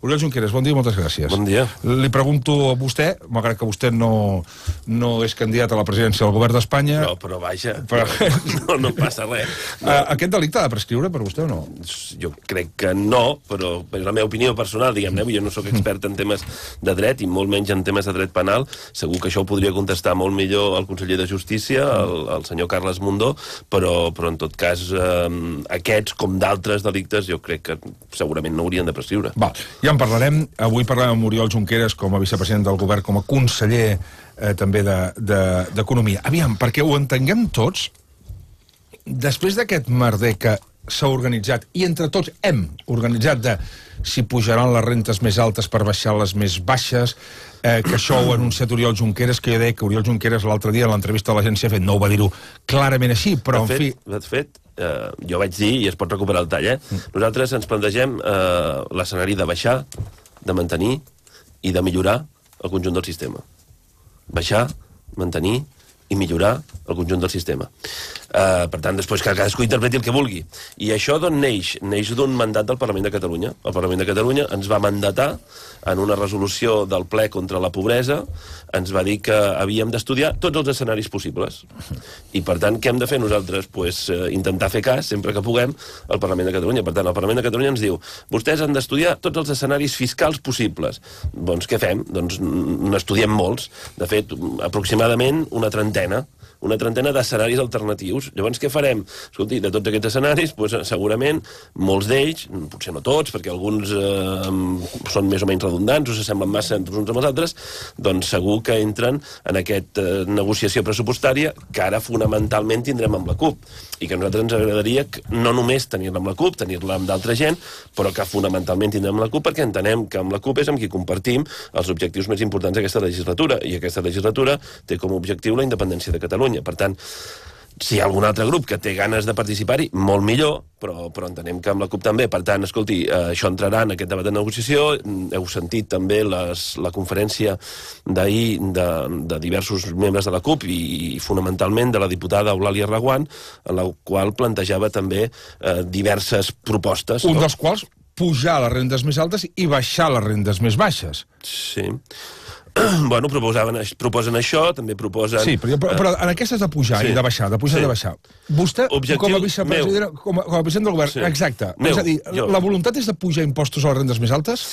Oriol Junqueras, bon dia i moltes gràcies. Bon dia. Li pregunto a vostè, malgrat que vostè no, no és candidat a la presidència del govern d'Espanya... No, però vaja, però... No, no passa res. No. Ah, aquest delicte ha de prescriure per vostè o no? Jo crec que no, però és la meva opinió personal, diguem-ne, jo no sóc hmm. expert en temes de dret i molt menys en temes de dret penal. Segur que això ho podria contestar molt millor el conseller de Justícia, hmm. el, el senyor Carles Mundó, però, però en tot cas eh, aquests, com d'altres delictes, jo crec que segurament no haurien de prescriure. Val. Ja ja en parlarem. Avui parlarem amb Oriol Junqueras com a vicepresident del govern, com a conseller eh, també d'Economia. De, de Aviam, perquè ho entenguem tots, després d'aquest merder que s'ha organitzat, i entre tots hem organitzat de si pujaran les rentes més altes per baixar les més baixes, eh, que això ho ha anunciat Oriol Junqueras, que jo deia que Oriol Junqueras l'altre dia en l'entrevista a l'agència ha fet, no ho va dir-ho clarament així, però de fet, en fi... De fet, eh, jo vaig dir, i es pot recuperar el tall, eh? Mm. Nosaltres ens plantegem eh, l'escenari de baixar, de mantenir i de millorar el conjunt del sistema. Baixar, mantenir i millorar el conjunt del sistema. Uh, per tant, després que cadascú interpreti el que vulgui. I això d'on neix? Neix d'un mandat del Parlament de Catalunya. El Parlament de Catalunya ens va mandatar en una resolució del ple contra la pobresa, ens va dir que havíem d'estudiar tots els escenaris possibles. I, per tant, què hem de fer nosaltres? Pues, eh, intentar fer cas, sempre que puguem, al Parlament de Catalunya. Per tant, el Parlament de Catalunya ens diu vostès han d'estudiar tots els escenaris fiscals possibles. Doncs què fem? Doncs n'estudiem molts. De fet, aproximadament una trentena una trentena d'escenaris alternatius. Llavors, què farem? Escolti, de tots aquests escenaris, doncs, segurament molts d'ells, potser no tots, perquè alguns eh, són més o menys redundants o s'assemblen massa entre uns amb els altres, doncs segur que entren en aquesta eh, negociació pressupostària que ara fonamentalment tindrem amb la CUP i que a nosaltres ens agradaria no només tenir-la amb la CUP, tenir-la amb d'altra gent, però que fonamentalment tindrem la CUP perquè entenem que amb la CUP és amb qui compartim els objectius més importants d'aquesta legislatura, i aquesta legislatura té com a objectiu la independència de Catalunya. Per tant, si hi ha algun altre grup que té ganes de participar-hi, molt millor, però, però entenem que amb la CUP també. Per tant, escolti, eh, això entrarà en aquest debat de negociació. Mm, heu sentit també les, la conferència d'ahir de, de diversos membres de la CUP i, i fonamentalment de la diputada Eulàlia Raguant, en la qual plantejava també eh, diverses propostes. Un no? dels quals pujar les rendes més altes i baixar les rendes més baixes. Sí. bueno, proposaven, proposen això, també proposen... Sí, però, però, però en aquestes de pujar sí. i de baixar, de pujar sí. i de baixar. Vostè, Objectiu com a vicepresident, com a, com a president del govern, sí. exacte. Meu, és a dir, jo. la voluntat és de pujar impostos a les rendes més altes?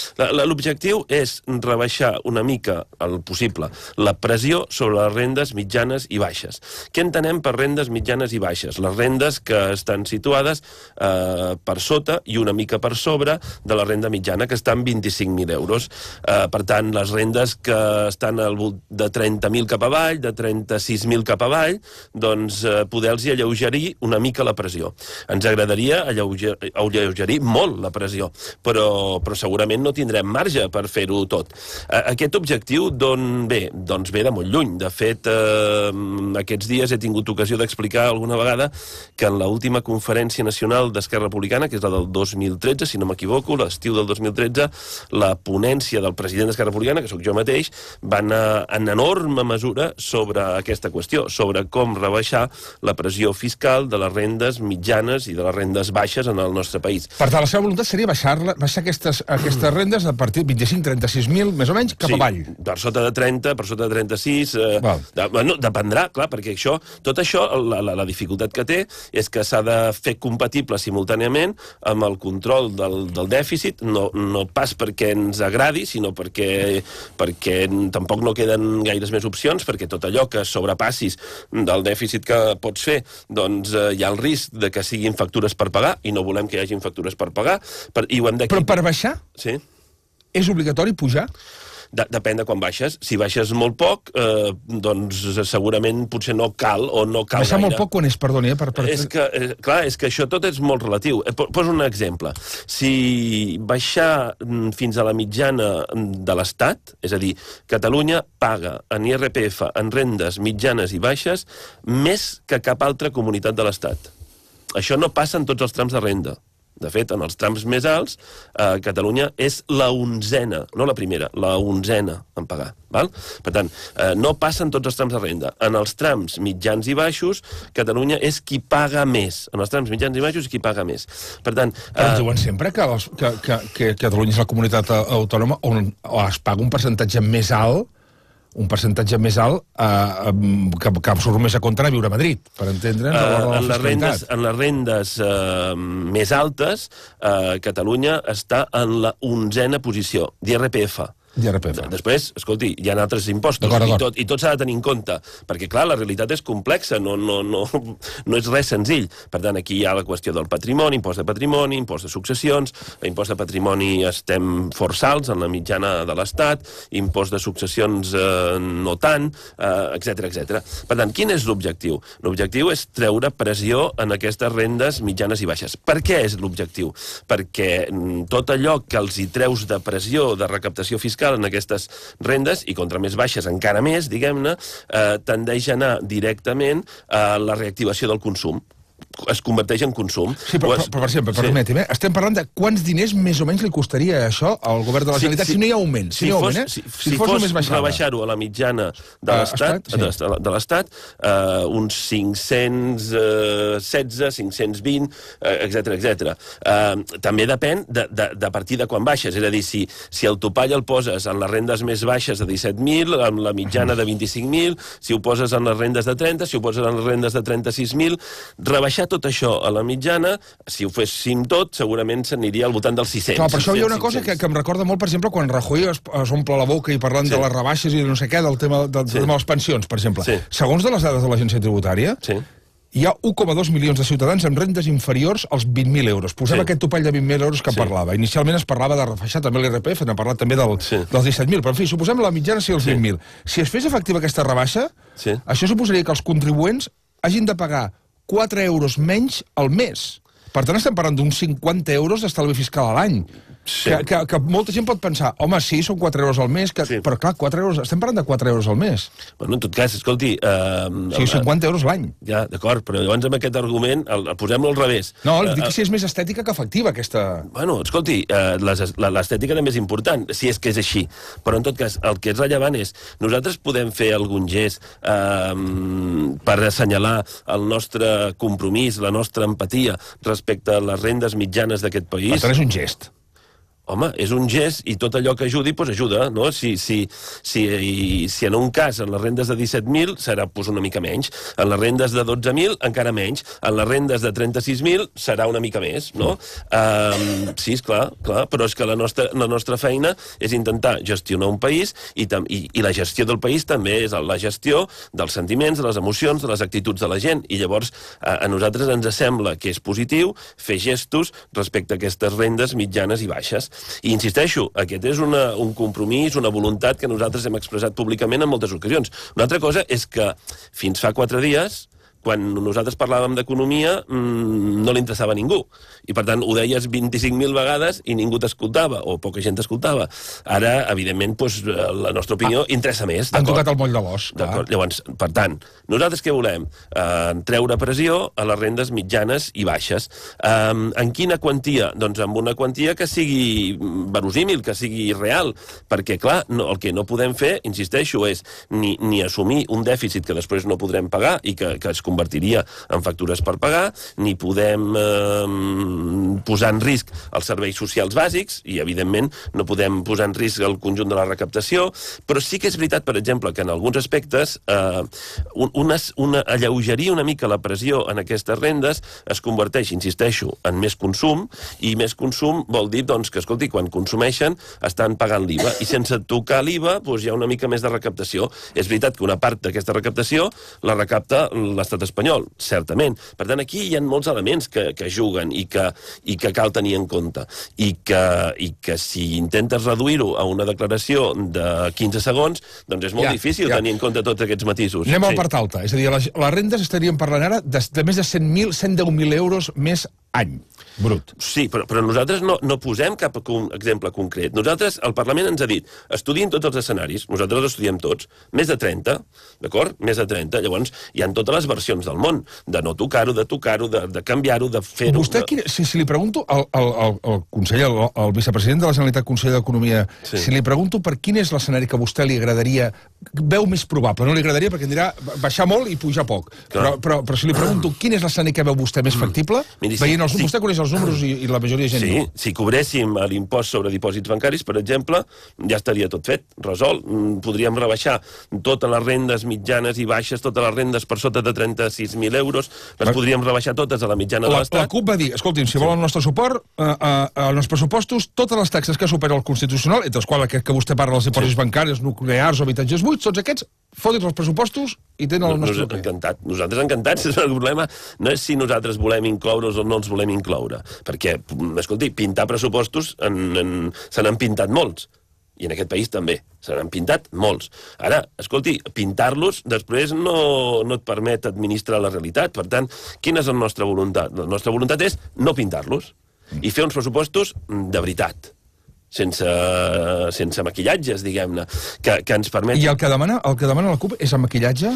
L'objectiu és rebaixar una mica, el possible, la pressió sobre les rendes mitjanes i baixes. Què entenem per rendes mitjanes i baixes? Les rendes que estan situades eh, per sota i una mica per sobre de la renda mitjana, que està en 25.000 euros. Eh, per tant, les rendes que estan al de 30.000 cap avall, de 36.000 cap avall, doncs eh, poder-los alleugerir una mica la pressió. Ens agradaria alleuger, alleugerir molt la pressió, però, però segurament no tindrem marge per fer-ho tot. Eh, aquest objectiu d'on ve? Doncs ve de molt lluny. De fet, eh, aquests dies he tingut ocasió d'explicar alguna vegada que en l'última Conferència Nacional d'Esquerra Republicana, que és la del 2013, si no m'equivoco, l'estiu del 2013, la ponència del president d'Esquerra Republicana, que sóc jo mateix, van anar en enorme mesura sobre aquesta qüestió, sobre com rebaixar la pressió fiscal de les rendes mitjanes i de les rendes baixes en el nostre país. Per tant, la seva voluntat seria baixar, baixar aquestes, aquestes mm. rendes a partir de 25-36.000, més o menys, cap sí, avall. per sota de 30, per sota de 36... Eh, Val. de, no, dependrà, clar, perquè això, tot això, la, la, la dificultat que té és que s'ha de fer compatible simultàniament amb el control del, del dèficit, no, no pas perquè ens agradi, sinó perquè, perquè tampoc no queden gaires més opcions, perquè tot allò que sobrepassis del dèficit que pots fer, doncs eh, hi ha el risc de que siguin factures per pagar, i no volem que hi hagin factures per pagar, per, i ho hem de... Però per baixar? Sí. És obligatori pujar? de, depèn de quan baixes. Si baixes molt poc, eh, doncs segurament potser no cal o no cal Baixar gaire. molt poc quan és, perdoni, eh, per... per... És que, eh, clar, és que això tot és molt relatiu. Eh, poso un exemple. Si baixar mm, fins a la mitjana mm, de l'Estat, és a dir, Catalunya paga en IRPF, en rendes mitjanes i baixes, més que cap altra comunitat de l'Estat. Això no passa en tots els trams de renda. De fet, en els trams més alts, eh, Catalunya és la onzena, no la primera, la onzena en pagar. Val? Per tant, eh, no passen tots els trams de renda. En els trams mitjans i baixos, Catalunya és qui paga més. En els trams mitjans i baixos, qui paga més. Per tant... Eh... Però diuen sempre que, les, que, que, que Catalunya és la comunitat autònoma on es paga un percentatge més alt un percentatge més alt eh, que, que surt més a contra a viure a Madrid, per entendre'ns. Uh, en, les rendes, en les rendes eh, més altes, eh, Catalunya està en la onzena posició d'IRPF. IRPF. Després, escolti, hi ha altres impostos i tot, i tot s'ha de tenir en compte, perquè, clar, la realitat és complexa, no, no, no, no és res senzill. Per tant, aquí hi ha la qüestió del patrimoni, impost de patrimoni, impost de successions, impost de patrimoni estem forçals en la mitjana de l'Estat, impost de successions eh, no tant, etc eh, etc. Per tant, quin és l'objectiu? L'objectiu és treure pressió en aquestes rendes mitjanes i baixes. Per què és l'objectiu? Perquè mm, tot allò que els hi treus de pressió, de recaptació fiscal, fiscal en aquestes rendes i contra més baixes encara més, diguem-ne, eh, tendeix a anar directament a la reactivació del consum es converteix en consum. Sí, però, es... però, però per exemple, sí. eh? estem parlant de quants diners més o menys li costaria això al govern de la Generalitat sí, sí, si no hi ha augment, si, si no augment, eh? Si, si, si fos, fos només rebaixar-ho a la mitjana de ah, l'Estat, sí. de l'Estat, eh, uh, uns 516, 520, etc uh, etc. Uh, també depèn de, de, de partir de quan baixes, és a dir, si, si el topall el poses en les rendes més baixes de 17.000, amb la mitjana de 25.000, si ho poses en les rendes de 30, si ho poses en les rendes de 36.000, rebaixar rebaixar tot això a la mitjana, si ho féssim tot, segurament s'aniria al voltant dels 600. Clar, per això hi ha una cosa que, que em recorda molt, per exemple, quan Rajoy es, es omple la boca i parlant sí. de les rebaixes i de no sé què, del tema, del, sí. tema de les pensions, per exemple. Sí. Segons de les dades de l'Agència Tributària, sí hi ha 1,2 milions de ciutadans amb rendes inferiors als 20.000 euros. Posem sí. aquest topall de 20.000 euros que sí. parlava. Inicialment es parlava de rebaixar també l'IRPF, n'ha parlat també del, sí. dels 17.000, però en fi, suposem la mitjana sigui els sí. 20.000. Si es fes efectiva aquesta rebaixa, sí. això suposaria que els contribuents hagin de pagar 4 euros menys al mes. Per tant, estem parlant d'uns 50 euros d'estalvi fiscal a l'any. Sí. Que, que, que molta gent pot pensar, home, sí, són 4 euros al mes, que, sí. però clar, 4 euros, estem parlant de 4 euros al mes. Bueno, en tot cas, escolti... Eh, sí, 50 euros l'any. Ja, d'acord, però llavors amb aquest argument el, el posem-lo al revés. No, el eh, dic uh, si és més estètica que efectiva, aquesta... Bueno, escolti, eh, l'estètica també és important, si és que és així. Però en tot cas, el que és rellevant és, nosaltres podem fer algun gest uh, per assenyalar el nostre compromís, la nostra empatia respecte a les rendes mitjanes d'aquest país. Per tant, és un gest home, és un gest i tot allò que ajudi, doncs ajuda, no? Si, si, si, i, si en un cas en les rendes de 17.000 serà pues, doncs, una mica menys, en les rendes de 12.000 encara menys, en les rendes de 36.000 serà una mica més, no? Um, sí, és clar, clar, però és que la nostra, la nostra feina és intentar gestionar un país i, tam, i, i la gestió del país també és la gestió dels sentiments, de les emocions, de les actituds de la gent, i llavors a, a nosaltres ens sembla que és positiu fer gestos respecte a aquestes rendes mitjanes i baixes i insisteixo, aquest és una, un compromís, una voluntat que nosaltres hem expressat públicament en moltes ocasions. Una altra cosa és que fins fa quatre dies quan nosaltres parlàvem d'economia mmm, no li interessava a ningú. I, per tant, ho deies 25.000 vegades i ningú t'escoltava, o poca gent t'escoltava. Ara, evidentment, doncs, la nostra opinió ah, interessa més. Han tocat el moll de l'os. Llavors, per tant, nosaltres què volem? Eh, treure pressió a les rendes mitjanes i baixes. Eh, en quina quantia? Doncs amb una quantia que sigui verosímil, que sigui real, perquè, clar, no, el que no podem fer, insisteixo, és ni, ni assumir un dèficit que després no podrem pagar i que, que es convertiria en factures per pagar, ni podem eh, posar en risc els serveis socials bàsics, i evidentment no podem posar en risc el conjunt de la recaptació, però sí que és veritat, per exemple, que en alguns aspectes eh, una, una, alleugeria una mica la pressió en aquestes rendes es converteix, insisteixo, en més consum, i més consum vol dir doncs, que, escolti, quan consumeixen estan pagant l'IVA, i sense tocar l'IVA doncs, hi ha una mica més de recaptació. És veritat que una part d'aquesta recaptació la recapta l'estat l'estat espanyol, certament. Per tant, aquí hi ha molts elements que, que juguen i que, i que cal tenir en compte. I que, i que si intentes reduir-ho a una declaració de 15 segons, doncs és molt ja, difícil ja. tenir en compte tots aquests matisos. Anem sí. al part alta. És a dir, les, les rendes estaríem parlant ara de, de més de 100.000, 110.000 euros més any brut. Sí, però, però nosaltres no, no posem cap un exemple concret. Nosaltres, el Parlament ens ha dit, estudien tots els escenaris, nosaltres els estudiem tots, més de 30, d'acord? Més de 30. Llavors, hi han totes les versions del món, de no tocar-ho, de tocar-ho, de, de canviar-ho, de fer-ho... Vostè, de... si, si li pregunto al, al, al, al conseller, al, al vicepresident de la Generalitat, conseller d'Economia, sí. si li pregunto per quin és l'escenari que a vostè li agradaria, veu més probable, no li agradaria perquè dirà baixar molt i pujar poc, però, però, però si li pregunto quin és l'escenari que veu vostè més mm. factible, mm. veient els, si... vostè coneix els números i, i la majoria de gent sí, no. Si cobréssim l'impost sobre dipòsits bancaris, per exemple, ja estaria tot fet, resolt. Mm, podríem rebaixar totes les rendes mitjanes i baixes, totes les rendes per sota de 36.000 euros, les la... Ah. podríem rebaixar totes a la mitjana la, de l'Estat. La CUP va dir, escolti'm, si vol volen el nostre suport, eh, eh, eh els pressupostos, totes les taxes que supera el Constitucional, entre les quals aquest que vostè parla, dels dipòsits sí. bancaris, nuclears o habitatges buits, tots aquests fotis els pressupostos i tenen el nostre Nos, Encantat. Nosaltres encantats, és el problema no és si nosaltres volem incloure's o no els els volem incloure. Perquè, mm, escolti, pintar pressupostos en, en, se n'han pintat molts. I en aquest país també. Se n'han pintat molts. Ara, escolti, pintar-los després no, no et permet administrar la realitat. Per tant, quina és la nostra voluntat? La nostra voluntat és no pintar-los i fer uns pressupostos de veritat sense, sense maquillatges, diguem-ne, que, que ens permet... I el que demana, el que demana la CUP és el maquillatge?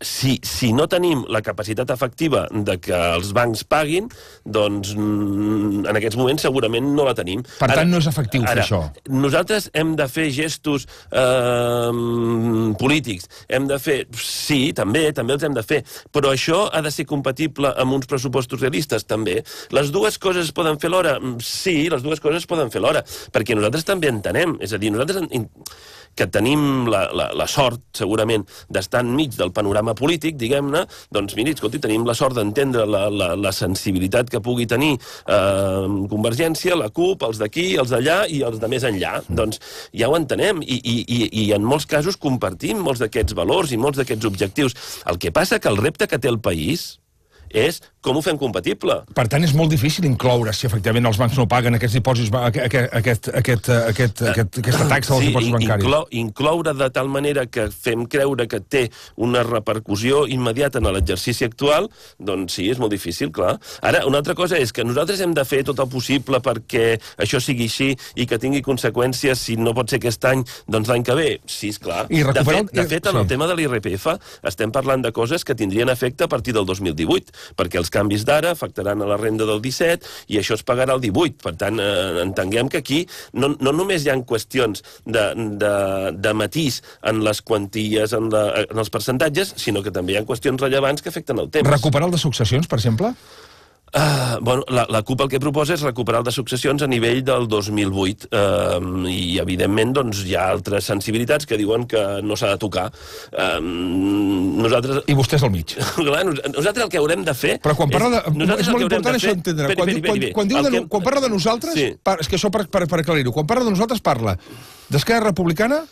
si, si no tenim la capacitat efectiva de que els bancs paguin, doncs mm, en aquests moments segurament no la tenim. Per ara, tant, no és efectiu ara, fer això. Nosaltres hem de fer gestos eh, polítics, hem de fer... Sí, també, també els hem de fer, però això ha de ser compatible amb uns pressupostos realistes, també. Les dues coses es poden fer l'hora? Mm, sí, les dues coses es poden fer l'hora, perquè nosaltres també entenem, és a dir, nosaltres... En, que tenim la, la, la sort, segurament, d'estar enmig del panorama polític, diguem-ne, doncs, mira, escolti, tenim la sort d'entendre la, la, la sensibilitat que pugui tenir eh, Convergència, la CUP, els d'aquí, els d'allà i els de més enllà. Mm. Doncs ja ho entenem i, i, i, i en molts casos compartim molts d'aquests valors i molts d'aquests objectius. El que passa que el repte que té el país és com ho fem compatible. Per tant, és molt difícil incloure si efectivament els bancs no paguen aquests dipòsits, aquest, aquest, aquest, aquest, aquest, aquesta taxa dels sí, dipòsits bancaris. Inclou, incloure de tal manera que fem creure que té una repercussió immediata en l'exercici actual, doncs sí, és molt difícil, clar. Ara, una altra cosa és que nosaltres hem de fer tot el possible perquè això sigui així i que tingui conseqüències, si no pot ser aquest any, doncs l'any que ve. Sí, esclar. I De fet, de fet en sí. el tema de l'IRPF estem parlant de coses que tindrien efecte a partir del 2018 perquè els canvis d'ara afectaran a la renda del 17 i això es pagarà el 18. Per tant, eh, entenguem que aquí no, no només hi han qüestions de, de, de matís en les quanties, en, la, en els percentatges, sinó que també hi ha qüestions rellevants que afecten el temps. Recuperar el de successions, per exemple? Uh, bueno, la, la CUP el que proposa és recuperar el de successions a nivell del 2008 uh, ehm, i, evidentment, doncs, hi ha altres sensibilitats que diuen que no s'ha de tocar. Uh, nosaltres... I vostès al mig. Clar, nosaltres el que haurem de fer... Però quan parla de... És, és molt important això entendre. Peri, quan, peri, peri, quan, quan, diu de, que... quan parla de nosaltres... Sí. Per, és que això per, per, per aclarir-ho. Quan parla de nosaltres parla d'Esquerra Republicana,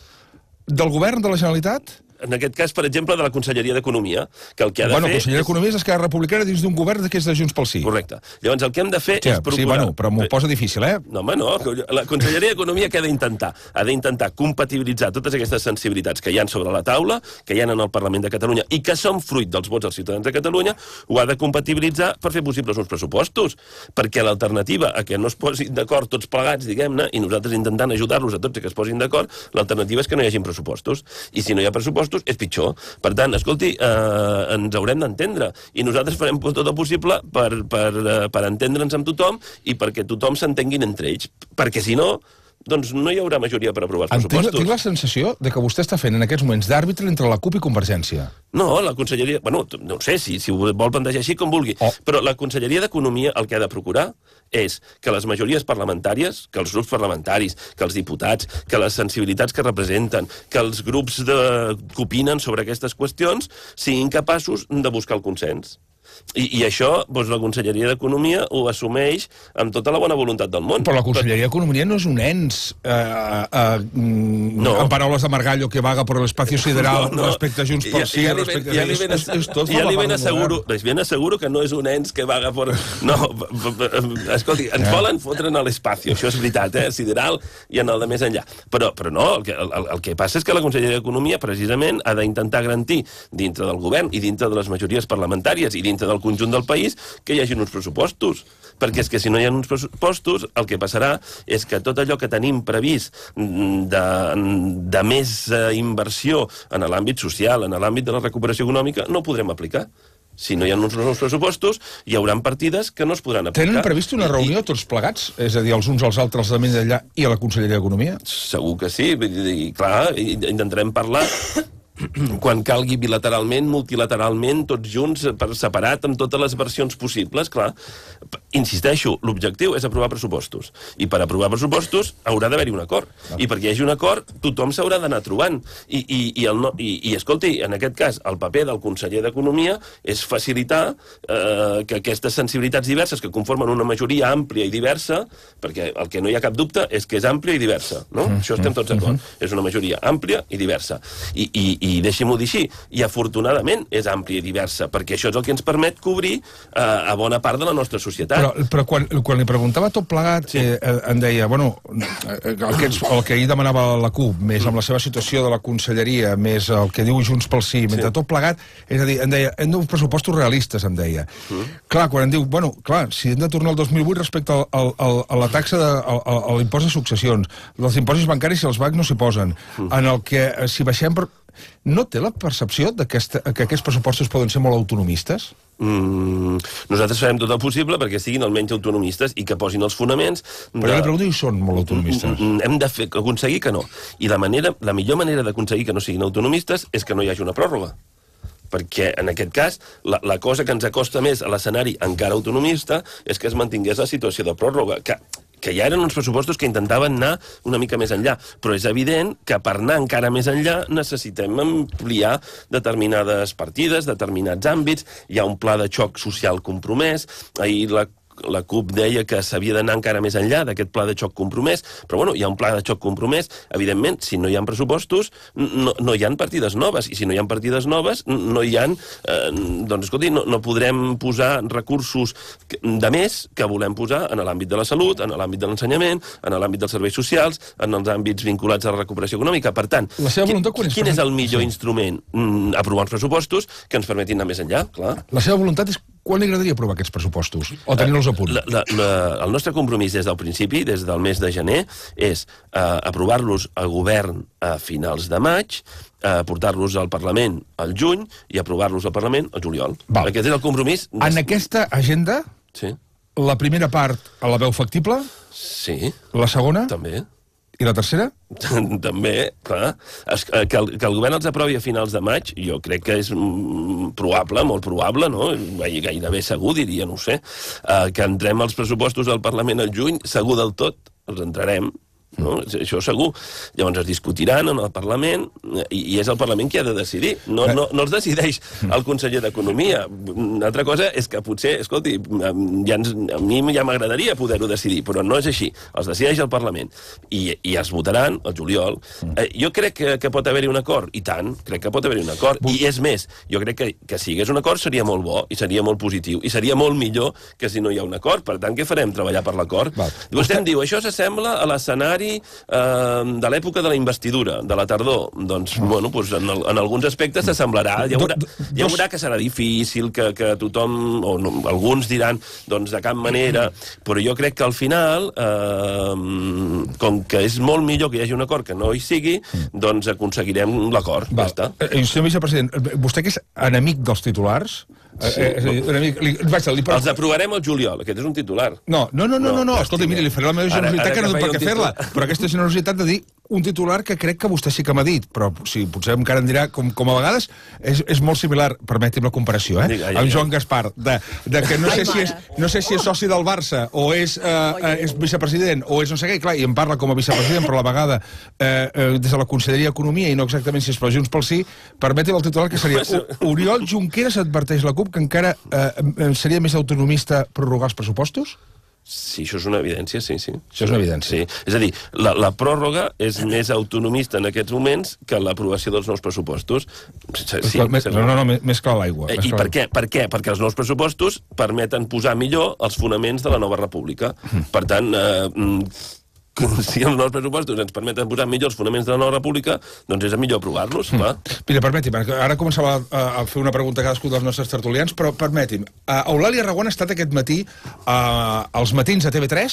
del govern de la Generalitat en aquest cas, per exemple, de la Conselleria d'Economia, que el que ha de bueno, fer... Bueno, Conselleria d'Economia és Esquerra Republicana dins d'un govern que és de Junts pel Sí. Correcte. Llavors, el que hem de fer sí, és procurar... Sí, bueno, però m'ho eh, posa difícil, eh? No, home, no. La Conselleria d'Economia què ha d'intentar? Ha d'intentar compatibilitzar totes aquestes sensibilitats que hi han sobre la taula, que hi han en el Parlament de Catalunya i que són fruit dels vots dels ciutadans de Catalunya, ho ha de compatibilitzar per fer possibles uns pressupostos. Perquè l'alternativa a que no es posin d'acord tots plegats, diguem-ne, i nosaltres intentant ajudar-los a tots que es posin d'acord, l'alternativa és que no hi hagin pressupostos. I si no hi ha pressupostos, impostos és pitjor. Per tant, escolti, eh, ens haurem d'entendre i nosaltres farem tot el possible per, per, eh, per entendre'ns amb tothom i perquè tothom s'entenguin entre ells. Perquè, si no, doncs no hi haurà majoria per aprovar els pressupostos. Tinc, tinc la sensació de que vostè està fent en aquests moments d'àrbitre entre la CUP i Convergència. No, la Conselleria... Bueno, no sé, si, si ho vol plantejar així, com vulgui. Oh. Però la Conselleria d'Economia el que ha de procurar és que les majories parlamentàries, que els grups parlamentaris, que els diputats, que les sensibilitats que representen, que els grups de... que opinen sobre aquestes qüestions, siguin capaços de buscar el consens. I, i això doncs, la Conselleria d'Economia ho assumeix amb tota la bona voluntat del món. Però la Conselleria d'Economia no és un ens, eh, eh, mm, no. en paraules de Margallo, que vaga per l'espai sideral no, no. respecte a Junts per ja, Sí, ja, respecte ja, li, ja, li, ja, ja li ben asseguro, les doncs ben asseguro que no és un ens que vaga per... No, escolti, ens volen fotre en l'espai, això és veritat, eh? sideral i en el de més enllà. Però, però no, el que, el, el que passa és que la Conselleria d'Economia precisament ha d'intentar garantir dintre del govern i dintre de les majories parlamentàries i dintre dintre del conjunt del país que hi hagin uns pressupostos. Perquè és que si no hi ha uns pressupostos, el que passarà és que tot allò que tenim previst de, de més eh, inversió en l'àmbit social, en l'àmbit de la recuperació econòmica, no podrem aplicar. Si no hi ha uns nous pressupostos, hi haurà partides que no es podran aplicar. Tenen previst una reunió I... tots plegats? És a dir, els uns als altres de més allà i a la Conselleria d'Economia? Segur que sí. I, clar, intentarem parlar quan calgui bilateralment, multilateralment, tots junts, per separat, amb totes les versions possibles, clar. Insisteixo, l'objectiu és aprovar pressupostos. I per aprovar pressupostos haurà d'haver-hi un acord. Clar. I perquè hi hagi un acord, tothom s'haurà d'anar trobant. I, i, i, el no, i, I, escolti, en aquest cas, el paper del conseller d'Economia és facilitar eh, que aquestes sensibilitats diverses que conformen una majoria àmplia i diversa, perquè el que no hi ha cap dubte és que és àmplia i diversa, no? Mm -hmm. Això estem tots d'acord. Mm -hmm. És una majoria àmplia i diversa. I, i, i deixem-ho dir així, i afortunadament és àmplia i diversa, perquè això és el que ens permet cobrir eh, a bona part de la nostra societat. Però, però quan, quan li preguntava tot plegat, sí. eh, eh em deia, bueno, eh, el que, ens, el que ahir demanava la CUP, més amb la mm. seva situació de la conselleria, més el que diu Junts pel Sí, mentre sí. tot plegat, és a dir, em deia, hem d'uns pressupostos realistes, em deia. Mm. Clar, quan em diu, bueno, clar, si hem de tornar al 2008 respecte al, al, al, a la taxa de, al, a l'impost de successions, els impostos bancaris si els bancs no s'hi posen, mm. en el que eh, si baixem per, no té la percepció que aquests pressupostos poden ser molt autonomistes? Mm, nosaltres farem tot el possible perquè siguin almenys autonomistes i que posin els fonaments... De... Però jo pregunta pregunto si són molt autonomistes. Mm, mm, mm, hem de fer, aconseguir que no. I la, manera, la millor manera d'aconseguir que no siguin autonomistes és que no hi hagi una pròrroga perquè en aquest cas la, la cosa que ens acosta més a l'escenari encara autonomista és que es mantingués la situació de pròrroga, que que ja eren uns pressupostos que intentaven anar una mica més enllà. Però és evident que per anar encara més enllà necessitem ampliar determinades partides, determinats àmbits, hi ha un pla de xoc social compromès, ahir la la CUP deia que s'havia d'anar encara més enllà d'aquest pla de xoc compromès, però bueno, hi ha un pla de xoc compromès, evidentment, si no hi han pressupostos, no, no hi han partides noves, i si no hi han partides noves, no hi han... Eh, doncs, escolti, no, no podrem posar recursos de més que volem posar en l'àmbit de la salut, en l'àmbit de l'ensenyament, en l'àmbit dels serveis socials, en els àmbits vinculats a la recuperació econòmica. Per tant, la seva voluntat quin, quin és el millor sí. instrument? Mm, aprovar uns pressupostos que ens permetin anar més enllà, clar. La seva voluntat és quan li agradaria aprovar aquests pressupostos? O tenir-los a punt? Eh, la, la, la, el nostre compromís des del principi, des del mes de gener, és eh, aprovar-los al govern a finals de maig, eh, portar-los al Parlament al juny i aprovar-los al Parlament al juliol. Val. Aquest és el compromís... Des... En aquesta agenda, sí. la primera part la veu factible? Sí. La segona? També. I la tercera? També, clar. Es, eh, que, el, que el govern els aprovi a finals de maig, jo crec que és mm, probable, molt probable, no? gairebé segur, diria, no sé, uh, que entrem als pressupostos del Parlament al juny, segur del tot, els entrarem, no? Això segur. Llavors es discutiran en el Parlament i, i és el Parlament qui ha de decidir. No, eh. no, no els decideix el conseller d'Economia. Una altra cosa és que potser, escolti, ja ens, a mi ja m'agradaria poder-ho decidir, però no és així. Els decideix el Parlament. I, i es votaran el juliol. Mm. Eh, jo crec que, que pot haver-hi un acord, i tant, crec que pot haver-hi un acord. I és més, jo crec que, que si hi hagués un acord seria molt bo i seria molt positiu i seria molt millor que si no hi ha un acord. Per tant, què farem? Treballar per l'acord? Vostè, Vostè em diu, això s'assembla a l'escenari diari eh, de l'època de la investidura, de la tardor. Doncs, oh. bueno, doncs en, el, en alguns aspectes s'assemblarà. Hi, hi, hi haurà que serà difícil, que, que tothom, o no, alguns diran, doncs de cap manera, però jo crec que al final, eh, com que és molt millor que hi hagi un acord que no hi sigui, mm. doncs aconseguirem l'acord. Ja està. Eh, eh, senyor vicepresident, eh, eh, vostè que és enemic dels titulars, Sí. Eh, eh, eh, mica, li, vaja, li Els aprovarem al el juliol, aquest és un titular. No, no, no, no, no, no. no. escolta, mira, li faré la meva generositat, que no tinc per què fer-la. Però aquesta generositat de dir un titular que crec que vostè sí que m'ha dit, però sí, potser encara em dirà, com, com a vegades, és, és molt similar, permeti'm la comparació, eh? Digue, amb Joan Gaspar, de, de que no sé, si és, no sé si és soci del Barça, o és, eh, eh és vicepresident, o és no sé què, i clar, i em parla com a vicepresident, però a la vegada eh, eh, des de la Conselleria d'Economia, i no exactament si és per Junts pel Sí, permeti'm el titular que seria Oriol Junqueras adverteix la CUP que encara eh, seria més autonomista prorrogar els pressupostos? Sí, això és una evidència, sí, sí. Això és una evidència. Sí. És a dir, la, la pròrroga és més autonomista en aquests moments que l'aprovació dels nous pressupostos. Sí, sí, més, no, no, no, més clar l'aigua. Eh, I per què? per què? Perquè els nous pressupostos permeten posar millor els fonaments de la nova república. Mm. Per tant, eh, que si els nous pressupostos doncs ens permeten posar millors fonaments de la nova república, doncs és millor aprovar-los, mm. Mira, permeti'm, ara començava a, eh, a fer una pregunta a cadascú dels nostres tertulians, però permeti'm, uh, Eulàlia Raguant ha estat aquest matí uh, als matins a TV3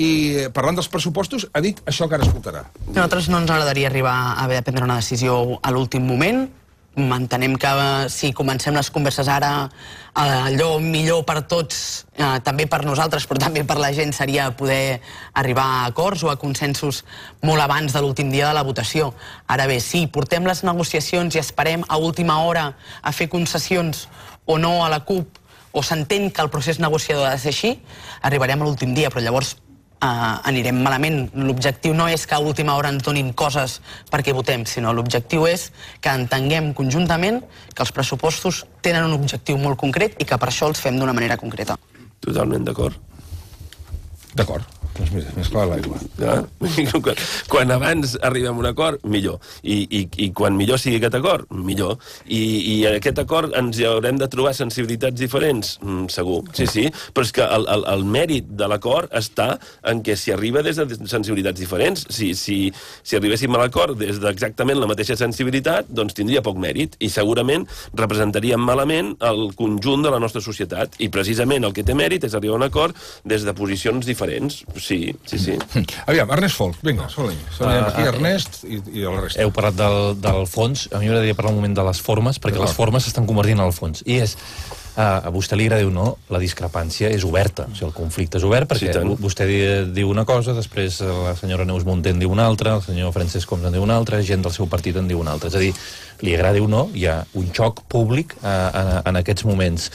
i parlant dels pressupostos ha dit això que ara escoltarà. A nosaltres no ens agradaria arribar a haver de prendre una decisió a l'últim moment, mantenem que si comencem les converses ara, eh, allò millor per tots, eh, també per nosaltres, però també per la gent, seria poder arribar a acords o a consensos molt abans de l'últim dia de la votació. Ara bé, si portem les negociacions i esperem a última hora a fer concessions o no a la CUP, o s'entén que el procés negociador ha de ser així, arribarem a l'últim dia, però llavors eh, anirem malament. L'objectiu no és que a última hora ens donin coses perquè votem, sinó l'objectiu és que entenguem conjuntament que els pressupostos tenen un objectiu molt concret i que per això els fem d'una manera concreta. Totalment d'acord. D'acord. Doncs mira, més clar l'aigua. No? Ah, quan abans arribem a un acord, millor. I, i, I quan millor sigui aquest acord, millor. I, I en aquest acord ens hi haurem de trobar sensibilitats diferents, mm, segur. Sí, sí, però és que el, el, el mèrit de l'acord està en que s'hi arriba des de sensibilitats diferents. Si, si, si arribéssim a l'acord des d'exactament la mateixa sensibilitat, doncs tindria poc mèrit i segurament representaríem malament el conjunt de la nostra societat. I precisament el que té mèrit és arribar a un acord des de posicions diferents. Sí, sí, sí. Aviam, Ernest Folk, vinga, som-hi. Som uh, ah, aquí, eh, Ernest i, i el rest. Heu parlat del, del fons, a mi m'agradaria parlar un moment de les formes, perquè les formes s'estan convertint en el fons. I és, a, a vostè li agradeu, no, la discrepància és oberta, o sigui, el conflicte és obert, perquè sí, vostè di, diu una cosa, després la senyora Neus Montent diu una altra, el senyor Francesc Coms en diu una altra, gent del seu partit en diu una altra. És a dir, li agradeu, no, hi ha un xoc públic a, en, en aquests moments.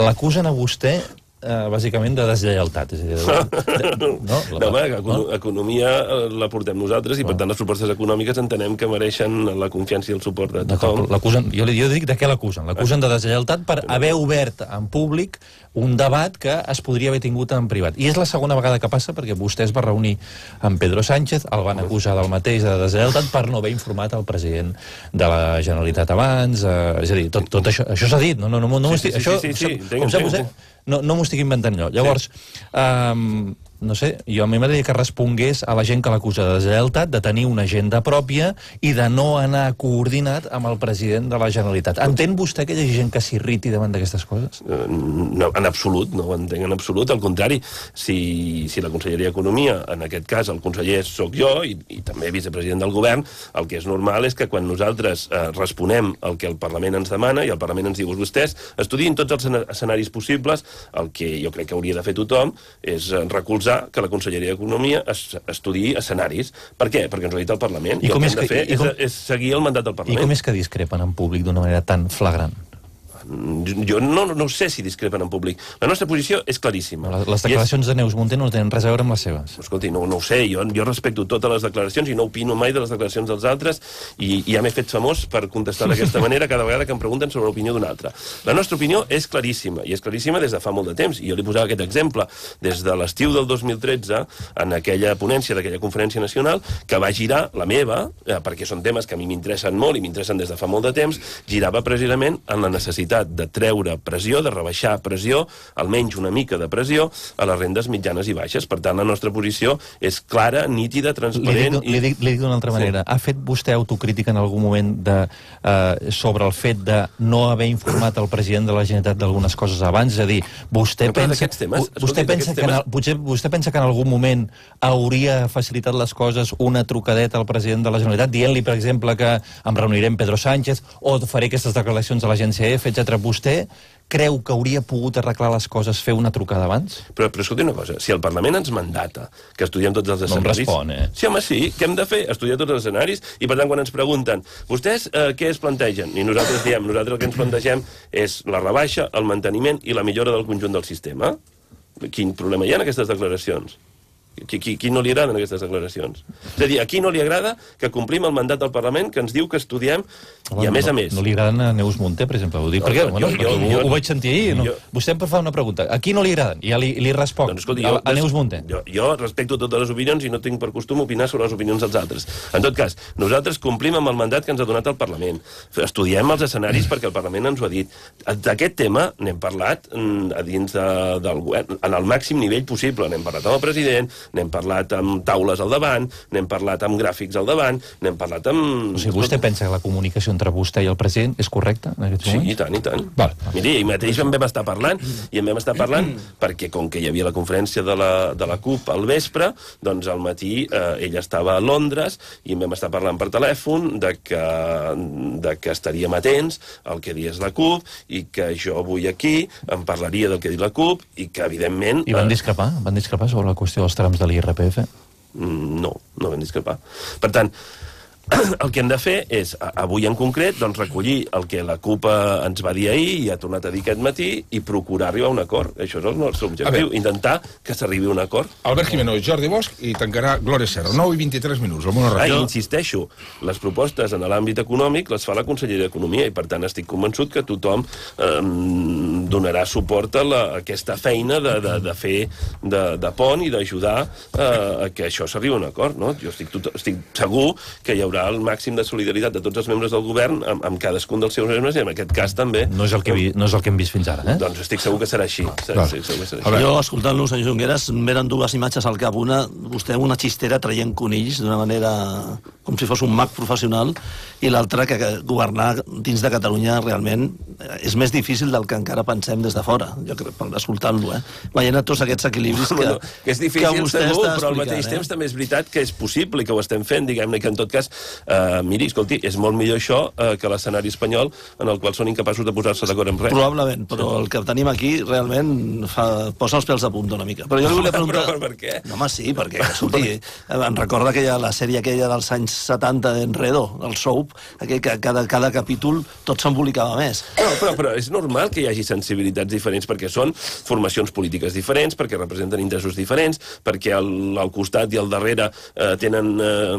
L'acusen a vostè eh, bàsicament de deslleialtat. És a dir, de, de, de, no? La, no, home, no? economia eh, la portem nosaltres i, per tant, les propostes econòmiques entenem que mereixen la confiança i el suport de tothom. jo, li, jo dic de què l'acusen. L'acusen de deslleialtat per haver obert en públic un debat que es podria haver tingut en privat. I és la segona vegada que passa perquè vostè es va reunir amb Pedro Sánchez, el van acusar del mateix de deslleialtat per no haver informat el president de la Generalitat abans, eh, és a dir, tot, tot això, això s'ha dit, no, no, no, no, no sí, sí, estic, sí, això, sí, sí, sí, sí, sí, sí, sí, sí, sí, no, no m'ho estic inventant jo. Llavors, sí. um, no sé, jo a mi m'agradaria que respongués a la gent que l'acusa de deslealtat de tenir una agenda pròpia i de no anar coordinat amb el president de la Generalitat. Doncs- Entén vostè que hi hagi gent que s'irriti davant d'aquestes coses? Eh, no, en absolut, no ho entenc en absolut. Al contrari, si, si la Conselleria d'Economia, en aquest cas el conseller sóc jo i, i també vicepresident del govern, el que és normal és que quan nosaltres eh, responem el que el Parlament ens demana i el Parlament ens diu doncs vostès estudiïn tots els escenaris possibles, el que jo crec que hauria de fer tothom és eh, recolzar proposar que la Conselleria d'Economia es, estudiï escenaris. Per què? Perquè ens ho ha dit el Parlament i, i com el que hem de fer que, i com... és, és seguir el mandat del Parlament. I com és que discrepen en públic d'una manera tan flagrant? jo no, no sé si discrepen en públic. La nostra posició és claríssima. Les, declaracions és... de Neus Monté no tenen res a veure amb les seves. Escolti, no, no ho sé, jo, jo respecto totes les declaracions i no opino mai de les declaracions dels altres i, i ja m'he fet famós per contestar d'aquesta manera cada vegada que em pregunten sobre l'opinió d'un altre. La nostra opinió és claríssima, i és claríssima des de fa molt de temps, i jo li posava aquest exemple, des de l'estiu del 2013, en aquella ponència d'aquella conferència nacional, que va girar la meva, eh, perquè són temes que a mi m'interessen molt i m'interessen des de fa molt de temps, girava precisament en la necessitat possibilitat de treure pressió, de rebaixar pressió, almenys una mica de pressió, a les rendes mitjanes i baixes. Per tant, la nostra posició és clara, nítida, transparent... Li dic, i... li dic, li dic d'una altra manera. Sí. Ha fet vostè autocrítica en algun moment de, eh, sobre el fet de no haver informat el president de la Generalitat d'algunes coses abans? És a dir, vostè no, pensa... Temes, vostè pensa que temes... en, potser vostè pensa que en algun moment hauria facilitat les coses una trucadeta al president de la Generalitat dient-li, per exemple, que em reuniré amb Pedro Sánchez o faré aquestes declaracions a l'agència EFE, etc. Vostè creu que hauria pogut arreglar les coses fer una trucada abans? Però, però escolti una cosa, si el Parlament ens mandata que estudiem tots els escenaris... No respon, eh? Sí, home, sí, què hem de fer? Estudiar tots els escenaris i, per tant, quan ens pregunten vostès eh, què es plantegen? I nosaltres diem, nosaltres el que ens plantegem és la rebaixa, el manteniment i la millora del conjunt del sistema. Quin problema hi ha en aquestes declaracions? Qui, qui, qui no li agraden aquestes declaracions? És a dir, a qui no li agrada que complim el mandat del Parlament que ens diu que estudiem, Home, i a més no, a més... No li agraden a Neus Munté, per exemple, ho dic, no, perquè, no, bueno, jo, jo, jo, ho, ho vaig sentir ahir. No? Jo, Vostè em fa una pregunta. A qui no li agraden? I ja li, li responc. Doncs, escolti, jo, a, a Neus Munté. Jo, jo respecto totes les opinions i no tinc per costum opinar sobre les opinions dels altres. En tot cas, nosaltres complim amb el mandat que ens ha donat el Parlament. Estudiem els escenaris mm. perquè el Parlament ens ho ha dit. D'aquest tema n'hem parlat mm, a dins de, del govern, en el màxim nivell possible. N'hem parlat amb el president, n'hem parlat amb taules al davant, n'hem parlat amb gràfics al davant, n'hem parlat amb... O sigui, vostè pensa que la comunicació entre vostè i el president és correcta en aquests moments? Sí, i tant, i tant. Vale. Miri, ahir mateix en vam estar parlant, i en vam estar parlant perquè com que hi havia la conferència de la, de la CUP al vespre, doncs al matí eh, ella estava a Londres i en vam estar parlant per telèfon de que, de que estaríem atents al que diés la CUP i que jo avui aquí em parlaria del que diu la CUP i que, evidentment... I van eh, discrepar, van discrepar sobre la qüestió dels trams de l'IRPF? Mm, no, no vam discrepar. Per tant, el que hem de fer és, avui en concret, doncs recollir el que la CUP ens va dir ahir i ha tornat a dir aquest matí i procurar arribar a un acord. Això és el nostre objectiu, intentar que s'arribi a un acord. Albert Jimeno, Jordi Bosch i tancarà Glòria Serra. 9 i 23 minuts, amb una ràdio. Ah, insisteixo, les propostes en l'àmbit econòmic les fa la Conselleria d'Economia i, per tant, estic convençut que tothom eh, donarà suport a, la, a aquesta feina de, de, de fer de, de pont i d'ajudar eh, a que això s'arribi a un acord. No? Jo estic, tot, estic segur que hi haurà buscar el màxim de solidaritat de tots els membres del govern amb, amb cadascun dels seus membres i en aquest cas també... No és el que, vi, no és el que hem vist fins ara, eh? Doncs estic segur que serà així. Serà, sí, segur que serà així. Jo, escoltant-lo, senyor Junqueras, m'eren dues imatges al cap. Una, vostè una xistera traient conills d'una manera com si fos un mag professional, i l'altre que governar dins de Catalunya realment eh, és més difícil del que encara pensem des de fora, jo crec, escoltant-lo, eh? Veient tots aquests equilibris que, que, és difícil, que vostè segur, està però al mateix eh? temps també és veritat que és possible que ho estem fent, diguem-ne, que en tot cas, eh, miri, escolti, és molt millor això eh, que l'escenari espanyol en el qual són incapaços de posar-se d'acord en res. Probablement, però el que tenim aquí realment fa, posa els pèls de punta una mica. Però jo li volia preguntar... Però, però per què? No, home, sí, perquè, escolti, em recorda aquella, la sèrie aquella dels anys 70 d'enredo, el soap, aquell que cada, cada capítol tot s'embolicava més. No, però, però és normal que hi hagi sensibilitats diferents perquè són formacions polítiques diferents, perquè representen interessos diferents, perquè al, al costat i al darrere eh, tenen eh,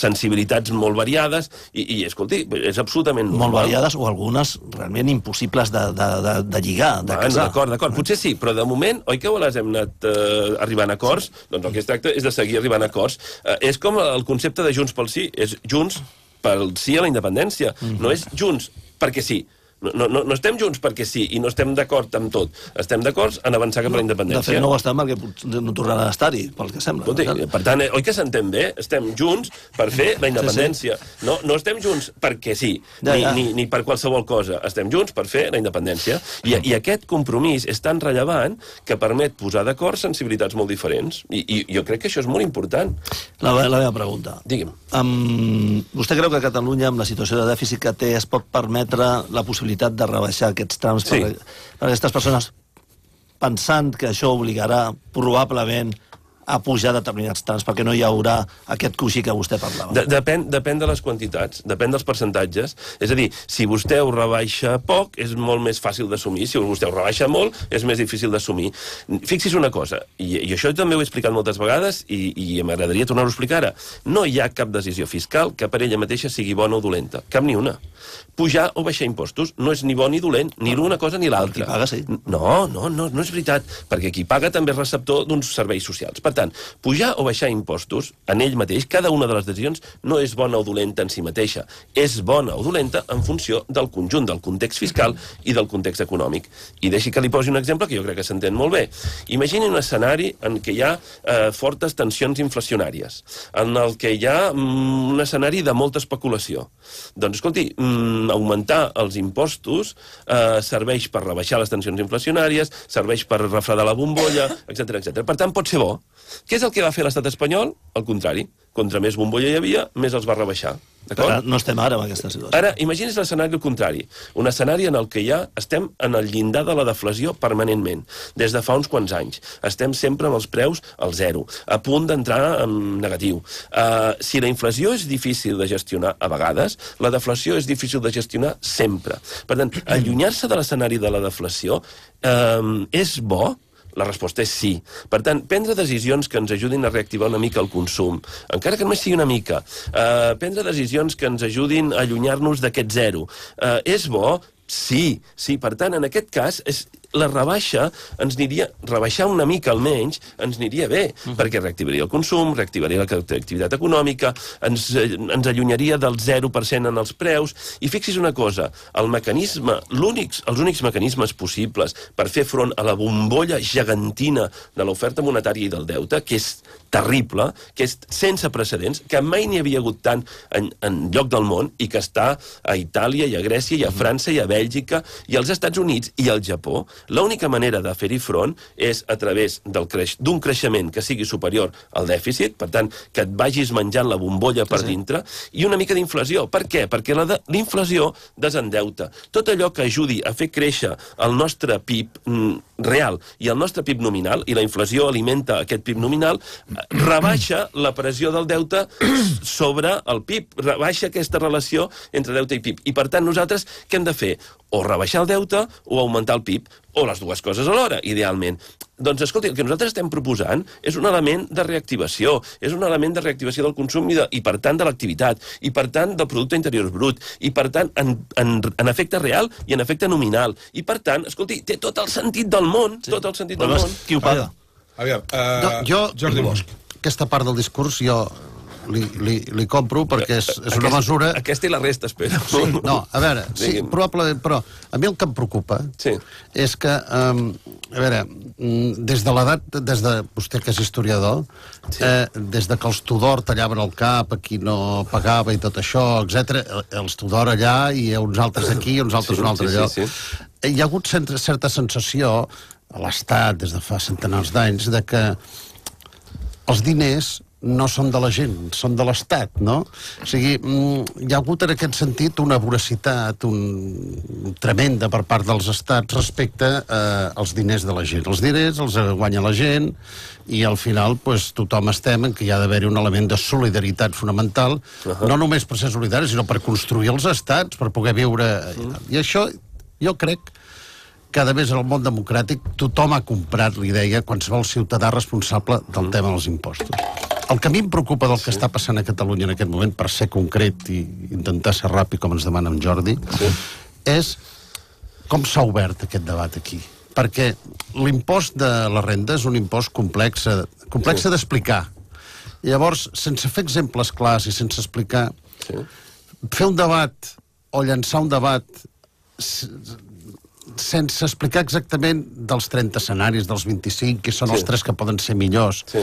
sensibilitats molt variades i, i escolti, és absolutament normal. Molt variades o algunes realment impossibles de, de, de, de lligar, de ah, casar. D'acord, d'acord. Potser sí, però de moment, oi que les hem anat eh, arribant a acords? Doncs el que es tracta és de seguir arribant a acords. Eh, és com el concepte de Junts pel Sí sí, és Junts pel sí a la independència. Mm -hmm. No és Junts perquè sí. No, no, no estem junts perquè sí i no estem d'acord amb tot. Estem d'acord en avançar cap a la independència. De fet, no ho estem perquè no tornarà a estar-hi, pel que sembla. Escolti, Per tant, eh, oi que s'entén bé? Estem junts per fer la independència. Sí, sí. No, no estem junts perquè sí, ja, ni, ja. Ni, ni per qualsevol cosa. Estem junts per fer la independència. I, I aquest compromís és tan rellevant que permet posar d'acord sensibilitats molt diferents. I, I jo crec que això és molt important. La, la meva pregunta. Digui'm. Um, vostè creu que Catalunya, amb la situació de dèficit que té, es pot permetre la possibilitat possibilitat de rebaixar aquests trams sí. per, per a aquestes persones, pensant que això obligarà probablement a pujar determinats trams, perquè no hi haurà aquest coixí que vostè parlava. De depèn, depèn de les quantitats, depèn dels percentatges. És a dir, si vostè ho rebaixa poc, és molt més fàcil d'assumir. Si vostè ho rebaixa molt, és més difícil d'assumir. Fixi's una cosa, i, i això també ho he explicat moltes vegades i, i m'agradaria tornar-ho a explicar ara. No hi ha cap decisió fiscal que per ella mateixa sigui bona o dolenta. Cap ni una. Pujar o baixar impostos no és ni bon ni dolent, ni l'una cosa ni l'altra. Qui paga, sí. No, no, no, no és veritat, perquè qui paga també és receptor d'uns serveis socials. Per per tant, pujar o baixar impostos, en ell mateix, cada una de les decisions no és bona o dolenta en si mateixa. És bona o dolenta en funció del conjunt, del context fiscal i del context econòmic. I deixi que li posi un exemple que jo crec que s'entén molt bé. Imagini un escenari en què hi ha eh, fortes tensions inflacionàries, en el que hi ha mm, un escenari de molta especulació. Doncs, escolti, mm, augmentar els impostos eh, serveix per rebaixar les tensions inflacionàries, serveix per refredar la bombolla, etc etc. Per tant, pot ser bo. Què és el que va fer l'estat espanyol? Al contrari. Contra més bombolla hi havia, més els va rebaixar. Però no estem ara en aquesta situació. Ara, imagini's l'escenari contrari. Un escenari en el que ja estem en el llindar de la deflació permanentment, des de fa uns quants anys. Estem sempre amb els preus al zero, a punt d'entrar en negatiu. Uh, si la inflació és difícil de gestionar a vegades, la deflació és difícil de gestionar sempre. Per tant, allunyar-se de l'escenari de la deflació uh, és bo la resposta és sí. Per tant, prendre decisions que ens ajudin a reactivar una mica el consum, encara que només sigui una mica, eh, prendre decisions que ens ajudin a allunyar-nos d'aquest zero. Eh, és bo? Sí, sí. Per tant, en aquest cas, és, la rebaixa ens aniria... Rebaixar una mica almenys ens aniria bé, mm -hmm. perquè reactivaria el consum, reactivaria la activitat econòmica, ens, eh, ens allunyaria del 0% en els preus. I fixi's una cosa, el mecanisme, l'únics, els únics mecanismes possibles per fer front a la bombolla gegantina de l'oferta monetària i del deute, que és terrible, que és sense precedents, que mai n'hi havia hagut tant en, en lloc del món i que està a Itàlia i a Grècia i a mhm. França i a Bèlgica i als Estats Units i al Japó. L'única manera de fer-hi front és a través d'un creix, creixement que sigui superior al dèficit, per tant, que et vagis menjant la bombolla per sí. dintre, i una mica d'inflació. Per què? Perquè la de, desendeuta. Tot allò que ajudi a fer créixer el nostre PIB mm, real i el nostre PIB nominal, i la inflació alimenta aquest PIB nominal, eh, rebaixa la pressió del deute sobre el PIB, rebaixa aquesta relació entre deute i PIB. I, per tant, nosaltres què hem de fer? o rebaixar el deute o augmentar el PIB, o les dues coses alhora, idealment. Doncs, escolti, el que nosaltres estem proposant és un element de reactivació, és un element de reactivació del consum i, de, i per tant, de l'activitat, i, per tant, del producte interior brut, i, per tant, en, en, en efecte real i en efecte nominal. I, per tant, escolti, té tot el sentit del món, sí. tot el sentit Però del món. Qui ho paga? Aviam, uh, no, jo, eh, Jordi Bosch. Aquesta part del discurs jo li, li, li compro perquè és, és una Aquest, mesura... Aquesta i la resta, espero. Sí, no, a veure, sí, Digui'm. probablement, però a mi el que em preocupa sí. és que, um, a veure, mm, des de l'edat, des de, vostè que és historiador, sí. eh, des de que els Tudor tallaven el cap a qui no pagava i tot això, etc. els Tudor allà i uns altres aquí i uns altres sí, un altre sí, allò. Sí, sí. Eh, hi ha hagut centre, certa sensació a l'Estat des de fa centenars d'anys de que els diners no són de la gent, són de l'Estat, no? O sigui, mm, hi ha hagut en aquest sentit una voracitat un... tremenda per part dels estats respecte eh, als diners de la gent. Els diners els guanya la gent i al final pues, tothom estem en que hi ha d'haver un element de solidaritat fonamental, uh -huh. no només per ser solidaris, sinó per construir els estats, per poder viure... Uh -huh. I això, jo crec, cada vegada el món democràtic tothom ha comprat l'idea qualsevol ciutadà responsable del tema dels impostos el que a mi em preocupa del que sí. està passant a Catalunya en aquest moment, per ser concret i intentar ser ràpid, com ens demana en Jordi, sí. és com s'ha obert aquest debat aquí. Perquè l'impost de la renda és un impost complex, eh, complex sí. d'explicar. Llavors, sense fer exemples clars i sense explicar... Sí. Fer un debat o llançar un debat sense explicar exactament dels 30 escenaris, dels 25, que són sí. els tres que poden ser millors. Sí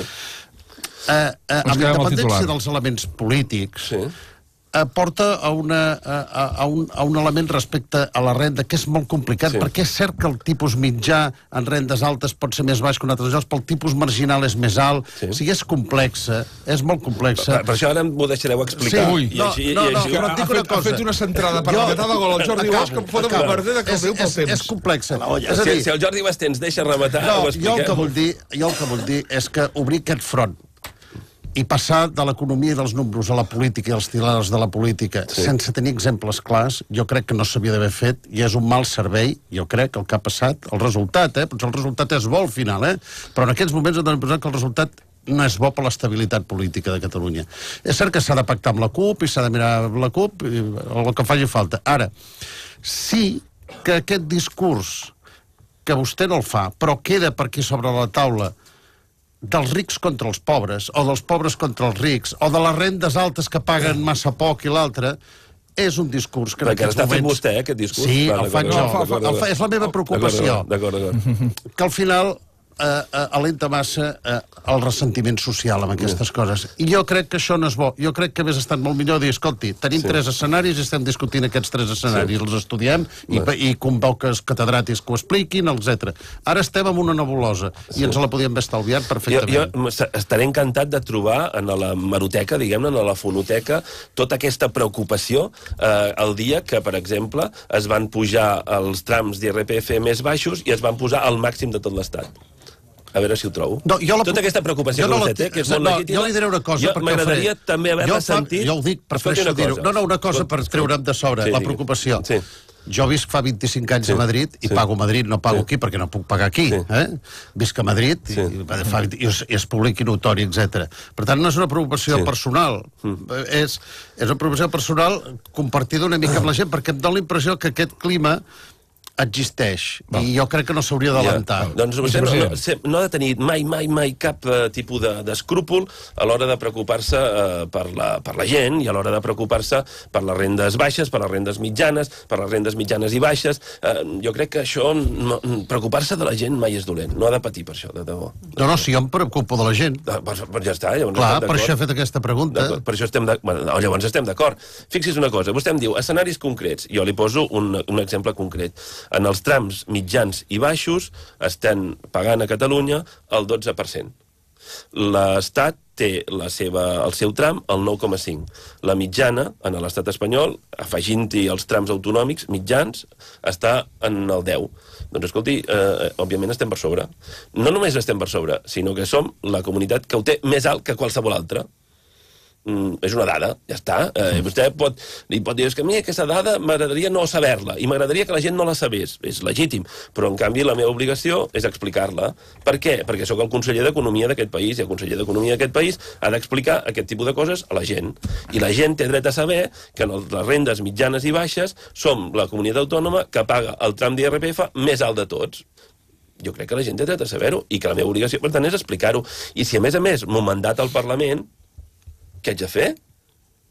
eh, eh, amb independència dels elements polítics, sí. eh, porta a, una, a, a, un, a un element respecte a la renda que és molt complicat, sí. perquè és cert que el tipus mitjà en rendes altes pot ser més baix que en altres llocs, però tipus marginal és més alt, sí. o sigui, és complexa, eh? és molt complexa. Per, eh? per això ara m'ho deixareu explicar. Sí, Ui. No, i així, no, no, i així... però et dic una cosa. Ha fet una centrada per jo, la de gol al Jordi Bas que em fot amb verder de que és, el pel és, temps. És complexa. Eh? Olla, és a dir, si, si el Jordi Bastens tens deixa rematar, no, ho expliquem. Jo el, que vull dir, jo el que vull dir és que obrir aquest front i passar de l'economia i dels números a la política i als tilars de la política sí. sense tenir exemples clars, jo crec que no s'havia d'haver fet i és un mal servei, jo crec, el que ha passat, el resultat, eh? potser el resultat és bo al final, eh? però en aquests moments hem de pensar que el resultat no és bo per l'estabilitat política de Catalunya. És cert que s'ha de pactar amb la CUP i s'ha de mirar amb la CUP i el que faci falta. Ara, sí que aquest discurs que vostè no el fa, però queda per aquí sobre la taula, dels rics contra els pobres, o dels pobres contra els rics, o de les rendes altes que paguen massa poc i l'altre, és un discurs que en Perquè aquests moments... vostè, eh, aquest discurs? Sí, el faig jo. El fa, el fa, és la meva preocupació. D'acord, d'acord. Que al final Eh, eh, alenta massa eh, el ressentiment social amb aquestes coses. I jo crec que això no és bo. Jo crec que hagués estat molt millor dir, escolti, tenim sí. tres escenaris i estem discutint aquests tres escenaris, sí. els estudiem i, i convoques catedràtics que ho expliquin, etc. Ara estem amb una nebulosa sí. i ens la podíem haver estalviat perfectament. Jo, jo estaré encantat de trobar en la maroteca, diguem-ne, en la fonoteca, tota aquesta preocupació eh, el dia que, per exemple, es van pujar els trams d'IRPF més baixos i es van posar al màxim de tot l'estat. A veure si ho trobo. No, jo la... Tota aquesta preocupació no que vostè té, que és molt no, legítima... Jo li diré una cosa, jo, M'agradaria també haver-la sentit... Jo ho dic, prefereixo dir-ho. No, no, una cosa per treure'm de sobre, sí, la preocupació. Sí. Jo visc fa 25 anys sí, a Madrid i sí. pago Madrid, no pago sí. aquí perquè no puc pagar aquí. Sí. Eh? Visc a Madrid sí. i, fa, i, és, és públic i notori, etc. Per tant, no és una preocupació sí. personal. Mm. És, és una preocupació personal compartida una mica amb la gent perquè em dóna la impressió que aquest clima existeix Val. i jo crec que no s'hauria d'alentar. Ja. Doncs vostè doncs, no, no, no ha de tenir mai, mai, mai cap eh, tipus d'escrúpol de, a l'hora de preocupar-se eh, per, la, per la gent i a l'hora de preocupar-se per les rendes baixes, per les rendes mitjanes, per les rendes mitjanes i baixes. Eh, jo crec que això, no, preocupar-se de la gent mai és dolent. No ha de patir per això, de debò. No, no, si jo em preocupo de la gent. Ah, per, doncs, per, doncs ja està, llavors Clar, per això he fet aquesta pregunta. Per això estem de... bueno, llavors estem d'acord. Fixi's una cosa, vostè em diu escenaris concrets, jo li poso un, un exemple concret en els trams mitjans i baixos estan pagant a Catalunya el 12%. L'Estat té la seva, el seu tram al 9,5. La mitjana, en l'estat espanyol, afegint-hi els trams autonòmics mitjans, està en el 10. Doncs escolti, eh, òbviament estem per sobre. No només estem per sobre, sinó que som la comunitat que ho té més alt que qualsevol altra mm, és una dada, ja està. Eh, vostè pot, li pot dir, és que a mi aquesta dada m'agradaria no saber-la, i m'agradaria que la gent no la sabés, és legítim, però en canvi la meva obligació és explicar-la. Per què? Perquè sóc el conseller d'Economia d'aquest país, i el conseller d'Economia d'aquest país ha d'explicar aquest tipus de coses a la gent. I la gent té dret a saber que en les rendes mitjanes i baixes som la comunitat autònoma que paga el tram d'IRPF més alt de tots jo crec que la gent té dret a saber-ho i que la meva obligació, per tant, és explicar-ho. I si, a més a més, m'ho mandat al Parlament, què haig de fer?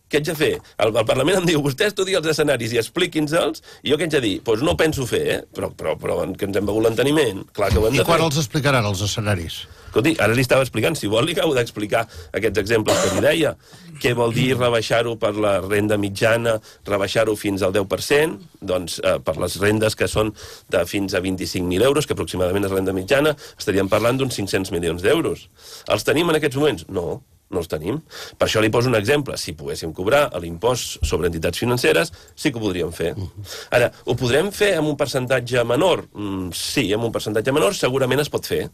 Què haig de fer? El, el Parlament em diu, vostè estudi els escenaris i expliqui'ns-els, i jo què haig de dir? Doncs pues no penso fer, eh? Però, però, però que ens hem begut l'enteniment. Clar que ho hem I de quan fer. els explicaran, els escenaris? Escolti, ara li estava explicant, si vol li acabo d'explicar aquests exemples que li deia. Què vol dir rebaixar-ho per la renda mitjana, rebaixar-ho fins al 10%? Doncs eh, per les rendes que són de fins a 25.000 euros, que aproximadament és renda mitjana, estaríem parlant d'uns 500 milions d'euros. Els tenim en aquests moments? No, no els tenim. Per això li poso un exemple. Si poguéssim cobrar l'impost sobre entitats financeres, sí que ho podríem fer. Mhm. Ara, ho podrem fer amb un percentatge menor? Mm, sí, amb un percentatge menor segurament es pot fer.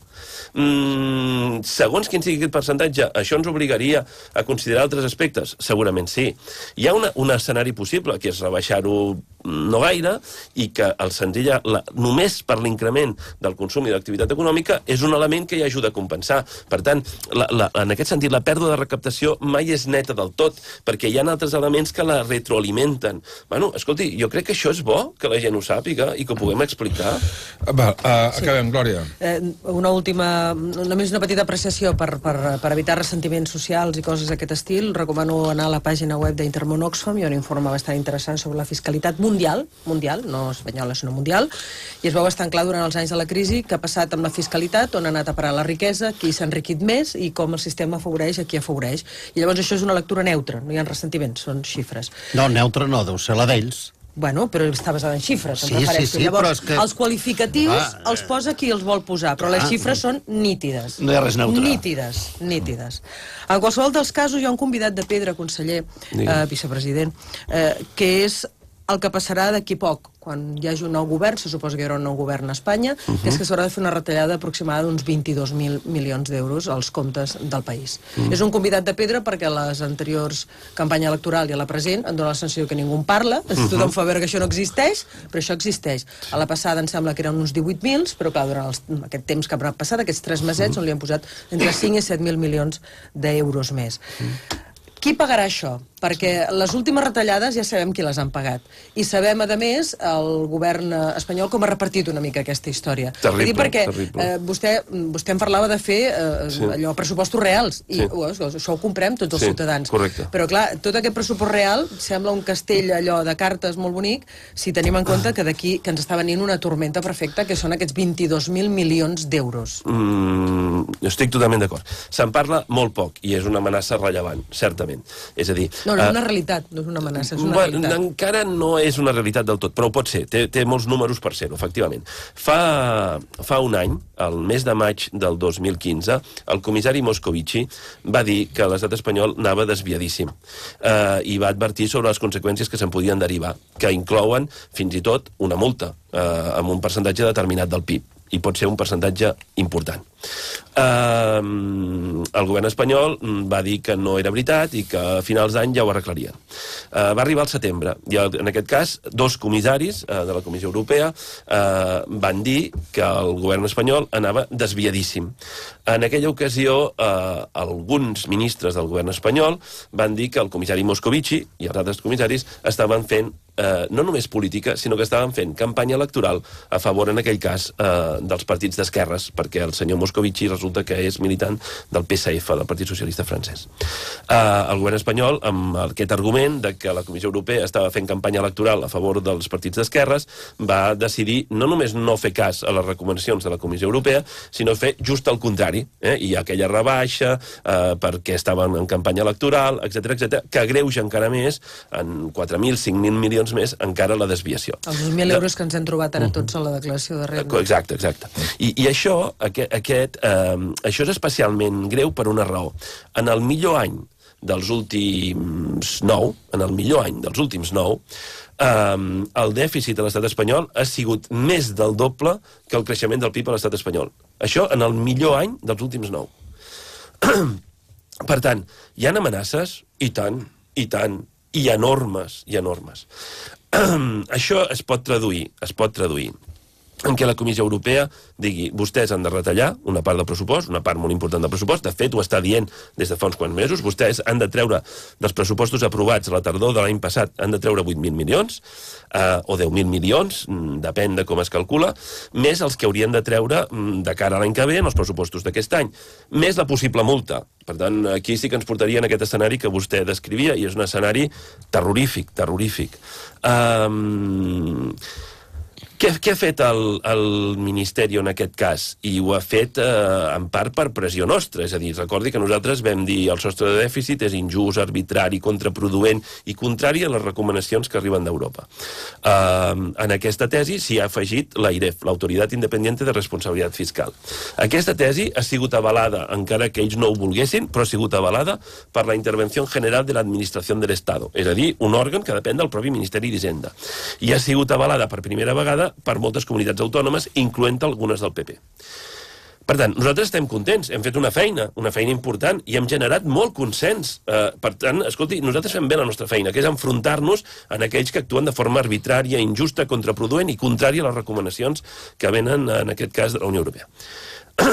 Mm, segons quin sigui aquest percentatge, això ens obligaria a considerar altres aspectes? Segurament sí. Hi ha una, un escenari possible, que és rebaixar-ho no gaire, i que el senzill, la, només per l'increment del consum i de l'activitat econòmica, és un element que hi ajuda a compensar. Per tant, la, la, en aquest sentit, la pèrdua de recaptació mai és neta del tot, perquè hi ha altres elements que la retroalimenten. Bueno, escolti, jo crec que això és bo, que la gent ho sàpiga i que ho puguem explicar. Va, uh, acabem, sí. Glòria. Eh, una última, només una petita apreciació per, per, per evitar ressentiments socials i coses d'aquest estil. Recomano anar a la pàgina web d'Intermón Oxfam, hi ha un informe bastant interessant sobre la fiscalitat municipal mundial, mundial, no espanyola, sinó mundial, i es veu bastant clar durant els anys de la crisi que ha passat amb la fiscalitat, on ha anat a parar la riquesa, qui s'ha enriquit més i com el sistema afavoreix a qui afavoreix. I llavors això és una lectura neutra, no hi ha ressentiments, són xifres. No, neutra no, deu ser la d'ells. Bueno, però està basada en xifres, em sí, refereixo. Sí, sí, Llavors, és que... els qualificatius ah, els eh. posa qui els vol posar, però ah, les xifres són nítides. No hi ha res neutre. Nítides, nítides. En qualsevol dels casos hi ha un convidat de pedra, conseller, eh, vicepresident, eh, que és el que passarà d'aquí poc, quan hi hagi un nou govern, se suposa que hi haurà un nou govern a Espanya, uh -huh. que és mhm. que s'haurà de fer una retallada aproximada d'uns 22.000 milions d'euros als comptes del país. Uh mhm. -huh. És un convidat de pedra perquè les anteriors campanya electoral i a la present en dóna la sensació que ningú en parla, uh mhm. -huh. tothom fa veure que això no existeix, però això existeix. A la passada em sembla que eren uns 18.000, però clar, durant els, aquest temps que ha passat, aquests tres mesets, uh -huh. on li han posat entre 5 i 7.000 milions d'euros més. Uh -huh. Qui pagarà això? Perquè les últimes retallades ja sabem qui les han pagat. I sabem, a més, el govern espanyol com ha repartit una mica aquesta història. Terrible, dir, perquè terrible. Eh, vostè, vostè em parlava de fer eh, sí. allò, pressupostos reals, i sí. oh, això ho comprem tots els sí, ciutadans. Correcte. Però, clar, tot aquest pressupost real sembla un castell allò de cartes molt bonic, si tenim en compte ah. que d'aquí que ens està venint una tormenta perfecta, que són aquests 22.000 milions d'euros. Mm, estic totalment d'acord. Se'n parla molt poc, i és una amenaça rellevant, certament malament. És a dir... No, no és eh, una realitat, no és una amenaça, és una realitat. realitat. Encara no és una realitat del tot, però pot ser, té, té molts números per ser-ho, efectivament. Fa, fa un any, el mes de maig del 2015, el comissari Moscovici va dir que l'estat espanyol anava desviadíssim eh, i va advertir sobre les conseqüències que se'n podien derivar, que inclouen fins i tot una multa eh, amb un percentatge determinat del PIB i pot ser un percentatge important. Eh, el govern espanyol mm, va dir que no era veritat i que a finals d'any ja ho arreglarien. Eh, va arribar al setembre i en aquest cas dos comissaris eh, de la Comissió Europea eh, van dir que el govern espanyol anava desviadíssim. En aquella ocasió eh, alguns ministres del govern espanyol van dir que el comissari Moscovici i els altres comissaris estaven fent eh, no només política, sinó que estaven fent campanya electoral a favor, en aquell cas, eh, dels partits d'esquerres, perquè el senyor Moscovici resulta que és militant del PSF, del Partit Socialista Francès. Eh, el govern espanyol, amb aquest argument de que la Comissió Europea estava fent campanya electoral a favor dels partits d'esquerres, va decidir no només no fer cas a les recomanacions de la Comissió Europea, sinó fer just el contrari, eh? i aquella rebaixa eh, perquè estaven en campanya electoral, etc etc que greuja encara més en 4.000, 5.000 milions milions més encara la desviació. Els 2.000 no. euros que ens hem trobat ara tots a la declaració de renda. Exacte, exacte. I, i això, aquest, aquest, eh, això és especialment greu per una raó. En el millor any dels últims 9, en el millor any dels últims 9, Um, eh, el dèficit a l'estat espanyol ha sigut més del doble que el creixement del PIB a l'estat espanyol. Això en el millor any dels últims 9. per tant, hi han amenaces? I tant, i tant, i enormes, i enormes. Això es pot traduir, es pot traduir en què la Comissió Europea digui vostès han de retallar una part del pressupost, una part molt important del pressupost, de fet ho està dient des de fa uns quants mesos, vostès han de treure dels pressupostos aprovats a la tardor de l'any passat, han de treure 8.000 milions eh, o 10.000 milions, mm, depèn de com es calcula, més els que haurien de treure mm, de cara a l'any que ve en els pressupostos d'aquest any, més la possible multa. Per tant, aquí sí que ens portaria en aquest escenari que vostè descrivia, i és un escenari terrorífic, terrorífic. Eh... Um què, què ha fet el, el Ministeri en aquest cas? I ho ha fet eh, en part per pressió nostra. És a dir, recordi que nosaltres vam dir el sostre de dèficit és injust, arbitrari, contraproduent i contrari a les recomanacions que arriben d'Europa. Eh, en aquesta tesi s'hi ha afegit l'AIREF, l'Autoritat Independent de Responsabilitat Fiscal. Aquesta tesi ha sigut avalada, encara que ells no ho volguessin, però ha sigut avalada per la Intervenció General de l'Administració de l'Estat, és a dir, un òrgan que depèn del propi Ministeri d'Hisenda. I ha sigut avalada per primera vegada catalana per moltes comunitats autònomes, incloent algunes del PP. Per tant, nosaltres estem contents, hem fet una feina, una feina important, i hem generat molt consens. Eh, per tant, escolti, nosaltres fem bé la nostra feina, que és enfrontar-nos en aquells que actuen de forma arbitrària, injusta, contraproduent i contrària a les recomanacions que venen, en aquest cas, de la Unió Europea.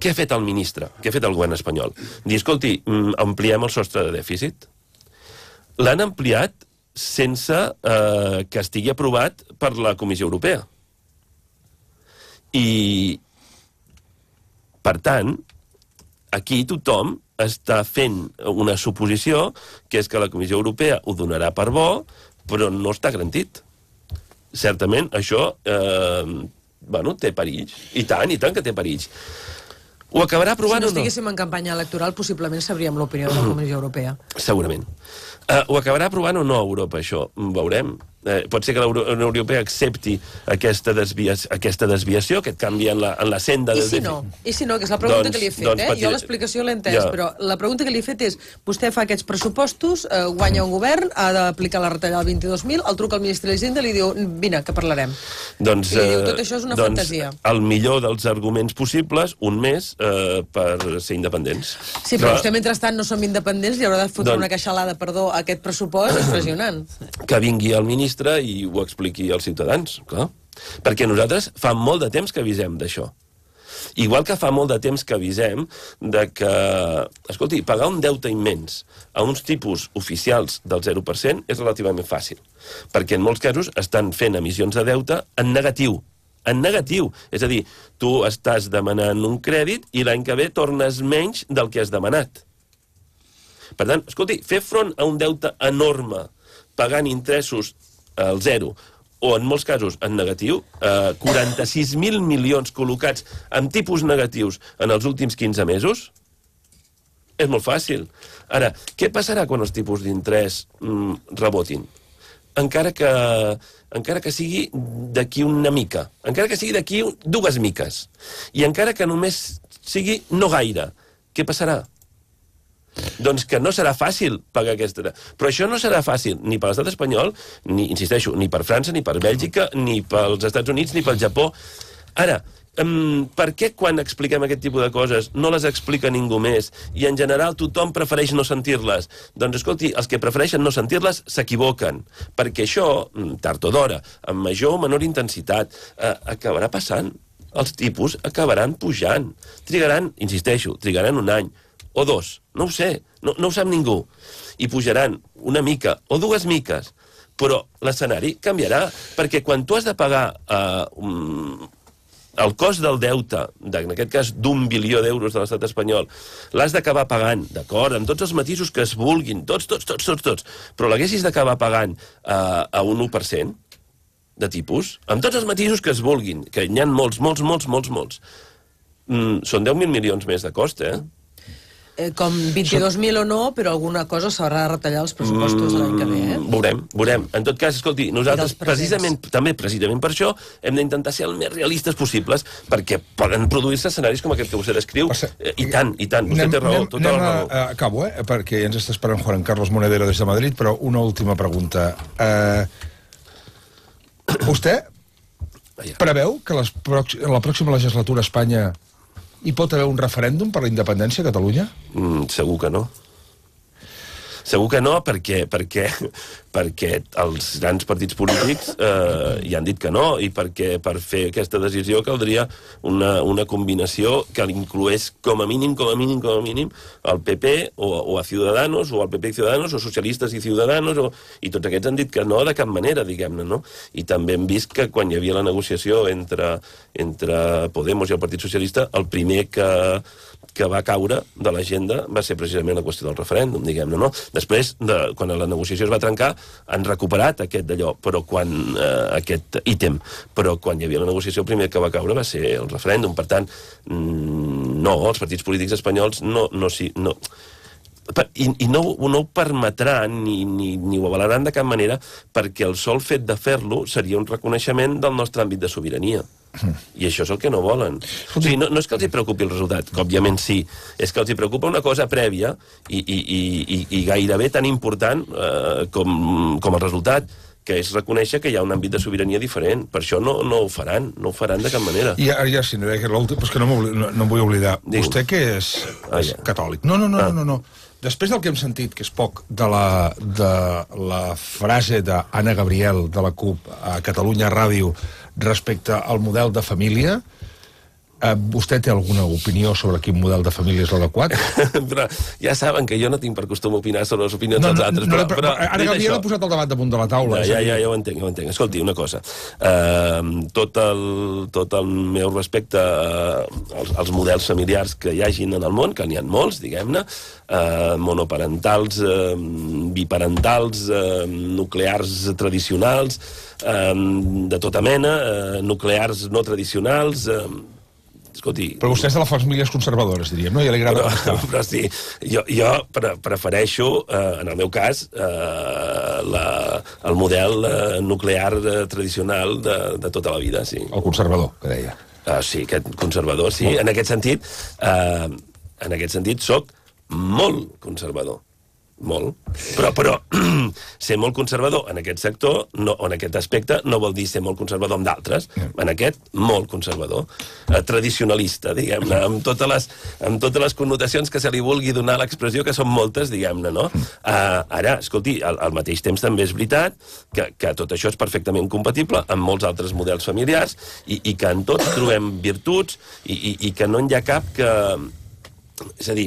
Què ha fet el ministre? Què ha fet el govern espanyol? Dir, escolti, mm, ampliem el sostre de dèficit? L'han ampliat sense eh, que estigui aprovat per la Comissió Europea. I, per tant, aquí tothom està fent una suposició que és que la Comissió Europea ho donarà per bo, però no està garantit. Certament, això eh, bueno, té perills. I tant, i tant que té perills. Ho acabarà aprovant si no o no? Si estiguéssim en campanya electoral, possiblement sabríem l'opinió de la Comissió Europea. Segurament. Eh, ho acabarà aprovant o no Europa, això? Mm, veurem eh, pot ser que la Unió Europea accepti aquesta, desvia, aquesta desviació, aquest canvi en la, en la senda... I si de... no? I si no? Que és la pregunta doncs, que li he fet, doncs, eh? Pati... Jo l'explicació l'he entès, ja. però la pregunta que li he fet és, vostè fa aquests pressupostos, eh, guanya un govern, ha d'aplicar la retallada del 22.000, el truca al ministre de l'Hisenda i li diu, vine, que parlarem. Doncs, I li diu, tot eh, això és una doncs, fantasia. El millor dels arguments possibles, un més, eh, per ser independents. Sí, però, però vostè, mentrestant, no som independents, li haurà de fotre doncs... una queixalada, perdó, a aquest pressupost, és impressionant. Que vingui el ministre ministre i ho expliqui als ciutadans, clar. Perquè nosaltres fa molt de temps que avisem d'això. Igual que fa molt de temps que avisem de que, escolti, pagar un deute immens a uns tipus oficials del 0% és relativament fàcil, perquè en molts casos estan fent emissions de deute en negatiu, en negatiu. És a dir, tu estàs demanant un crèdit i l'any que ve tornes menys del que has demanat. Per tant, escolti, fer front a un deute enorme pagant interessos al eh, zero o en molts casos en negatiu, eh, 46.000 milions col·locats amb tipus negatius en els últims 15 mesos, és molt fàcil. Ara, què passarà quan els tipus d'interès mm, rebotin? Encara que, encara que sigui d'aquí una mica, encara que sigui d'aquí dues miques, i encara que només sigui no gaire, què passarà? Doncs que no serà fàcil pagar aquesta... Però això no serà fàcil ni per l'estat espanyol, ni, insisteixo, ni per França, ni per Bèlgica, ni pels Estats Units, ni pel Japó. Ara, um, per què quan expliquem aquest tipus de coses no les explica ningú més i en general tothom prefereix no sentir-les? Doncs escolti, els que prefereixen no sentir-les s'equivoquen, perquè això, mm, tard o d'hora, amb major o menor intensitat, eh, acabarà passant. Els tipus acabaran pujant. Trigaran, insisteixo, trigaran un any, o dos, no ho sé, no, no ho sap ningú. I pujaran una mica o dues miques, però l'escenari canviarà, perquè quan tu has de pagar eh, un, el cost del deute, en aquest cas d'un bilió d'euros de l'estat espanyol, l'has d'acabar pagant, d'acord, amb tots els matisos que es vulguin, tots, tots, tots, tots, tots, però l'haguessis d'acabar pagant eh, a un 1% de tipus, amb tots els matisos que es vulguin, que n'hi ha molts, molts, molts, molts, molts. Mm, són 10.000 milions més de cost, eh? eh, com 22.000 o no, però alguna cosa s'haurà de retallar els pressupostos mm, l'any que ve, eh? Mm, veurem, veurem. En tot cas, escolti, nosaltres precisament, també precisament per això, hem d'intentar ser el més realistes possibles, perquè poden produir-se escenaris com aquest que vostè descriu, ser, eh, i tant, i tant, vostè anem, té raó, anem, tota anem la raó. A, eh, acabo, eh? Perquè ens està esperant Juan Carlos Monedero des de Madrid, però una última pregunta. Eh, vostè preveu que les la pròxima legislatura a Espanya hi pot haver un referèndum per la independència a Catalunya? Mm, segur que no. Segur que no, perquè, perquè, perquè els grans partits polítics eh, hi han dit que no, i perquè per fer aquesta decisió caldria una, una combinació que incloés com a mínim, com a mínim, com a mínim, el PP o, o a Ciudadanos, o al PP i Ciudadanos, o Socialistes i Ciudadanos, o... i tots aquests han dit que no de cap manera, diguem-ne, no? I també hem vist que quan hi havia la negociació entre, entre Podemos i el Partit Socialista, el primer que que va caure de l'agenda va ser precisament la qüestió del referèndum, diguem-ne, no? Després, de, quan la negociació es va trencar, han recuperat aquest d'allò, però quan eh, aquest ítem, però quan hi havia la negociació, el primer que va caure va ser el referèndum. Per tant, mm, no, els partits polítics espanyols no, no, sí, no, i, i no, no ho permetran ni, ni, ni ho avalaran de cap manera perquè el sol fet de fer-lo seria un reconeixement del nostre àmbit de sobirania. I això és el que no volen. O sigui, no, no és que els hi preocupi el resultat, que òbviament sí, és que els hi preocupa una cosa prèvia i, i, i, i gairebé tan important eh, com, com el resultat, que és reconèixer que hi ha un àmbit de sobirania diferent. Per això no, no ho faran, no ho faran de cap manera. I ara ja, si no, que és que no, no, no em vull oblidar. Digui. Vostè que és, ah, és ja. catòlic. No, no, no, ah. no, no, no. Després del que hem sentit, que és poc, de la, de la frase d'Anna Gabriel, de la CUP, a Catalunya Ràdio, respecte al model de família, Eh, vostè té alguna opinió sobre quin model de família és l'adequat? però ja saben que jo no tinc per costum opinar sobre les opinions no, no, dels altres. No, però, però, però, ara que havia posat el debat de de la taula. No, ja, ja, ja ho entenc, ja ho entenc. Escolti, una cosa. Uh, tot, el, tot el meu respecte eh, als, als models familiars que hi hagin en el món, que n'hi ha molts, diguem-ne, uh, monoparentals, uh, biparentals, uh, nuclears tradicionals, uh, de tota mena, uh, nuclears no tradicionals... Uh, Escolti, però vostè és de les famílies conservadores, diríem, no? Ja li agrada però, però sí, jo, jo pre prefereixo, eh, en el meu cas, eh, la, el model eh, nuclear eh, tradicional de, de tota la vida, sí. El conservador, que deia. Uh, sí, aquest conservador, sí. En aquest sentit, eh, en aquest sentit, sóc molt conservador molt. Però, però ser molt conservador en aquest sector, no, en aquest aspecte, no vol dir ser molt conservador amb d'altres. En aquest, molt conservador. Eh, tradicionalista, diguem-ne, amb, totes les, amb totes les connotacions que se li vulgui donar l'expressió, que són moltes, diguem-ne, no? Mm. Eh, ara, escolti, al, al mateix temps també és veritat que, que tot això és perfectament compatible amb molts altres models familiars i, i que en tots trobem virtuts i, i, i que no hi ha cap que... És a dir,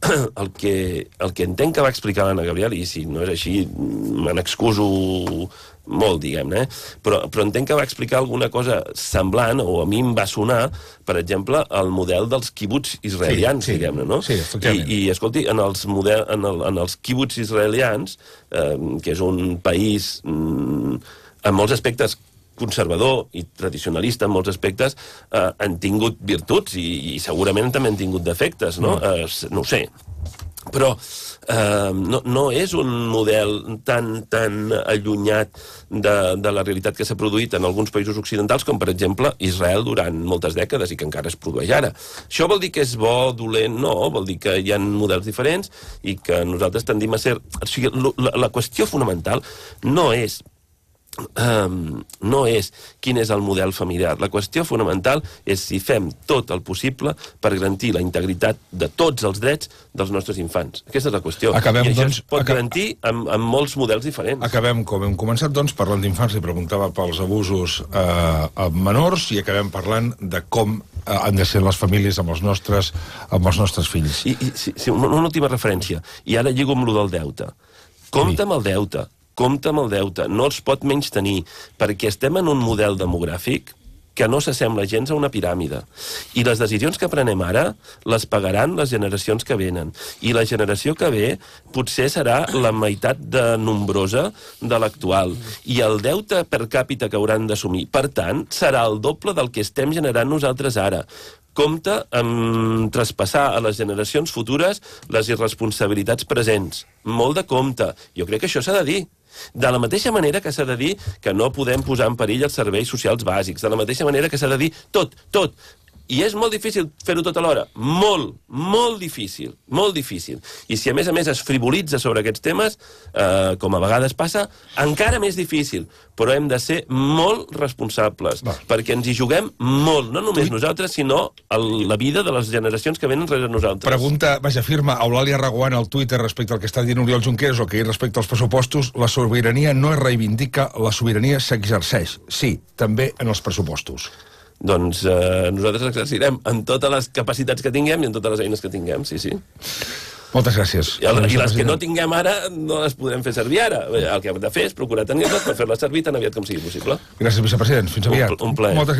el que, el que entenc que va explicar l'Anna Gabriel, i si no és així me n'excuso molt, diguem-ne, eh? però, però entenc que va explicar alguna cosa semblant, o a mi em va sonar, per exemple, el model dels kibbutz israelians, sí, sí. diguem-ne, no? Sí, I, I, escolti, en els, model, en el, en els kibbutz israelians, eh, que és un país mm, en molts aspectes conservador i tradicionalista en molts aspectes, eh, han tingut virtuts i, i segurament també han tingut defectes, no? Mm. Eh, no ho sé. Però eh, no, no és un model tan, tan allunyat de, de la realitat que s'ha produït en alguns països occidentals, com per exemple Israel durant moltes dècades i que encara es produeix ara. Això vol dir que és bo, dolent? No, vol dir que hi ha models diferents i que nosaltres tendim a ser... O sigui, la, la qüestió fonamental no és um, no és quin és el model familiar. La qüestió fonamental és si fem tot el possible per garantir la integritat de tots els drets dels nostres infants. Aquesta és la qüestió. Acabem, I això doncs, es pot acab... garantir amb, amb molts models diferents. Acabem com hem començat, doncs, parlant d'infants. Li preguntava pels abusos eh, amb menors i acabem parlant de com eh, han de ser les famílies amb els nostres, amb els nostres fills. I, i sí, sí, una, una última referència. I ara lligo amb el del deute. Compte sí. amb el deute compta amb el deute, no els pot menys tenir, perquè estem en un model demogràfic que no s'assembla gens a una piràmide. I les decisions que prenem ara les pagaran les generacions que venen. I la generació que ve potser serà la meitat de nombrosa de l'actual. I el deute per càpita que hauran d'assumir, per tant, serà el doble del que estem generant nosaltres ara compte amb traspassar a les generacions futures les irresponsabilitats presents. Molt de compte. Jo crec que això s'ha de dir. De la mateixa manera que s'ha de dir que no podem posar en perill els serveis socials bàsics, de la mateixa manera que s'ha de dir tot, tot, i és molt difícil fer-ho tot alhora. Molt, molt difícil, molt difícil. I si a més a més es frivolitza sobre aquests temes, eh, com a vegades passa, encara més difícil. Però hem de ser molt responsables, Va. perquè ens hi juguem molt, no només tu... nosaltres, sinó el, la vida de les generacions que venen rere nosaltres. Pregunta, vaja, firma Eulàlia Raguant al Twitter respecte al que està dient Oriol Junqueras, o que respecte als pressupostos, la sobirania no es reivindica, la sobirania s'exerceix. Sí, també en els pressupostos. Doncs eh, nosaltres exercirem amb totes les capacitats que tinguem i amb totes les eines que tinguem, sí, sí. Moltes gràcies. I, el, i les que no tinguem ara no les podrem fer servir ara. Eh, el que hem de fer és procurar tenir-les per fer-les servir tan aviat com sigui possible. Gràcies, vicepresident. Fins aviat. Un, un plaer. Moltes gràcies.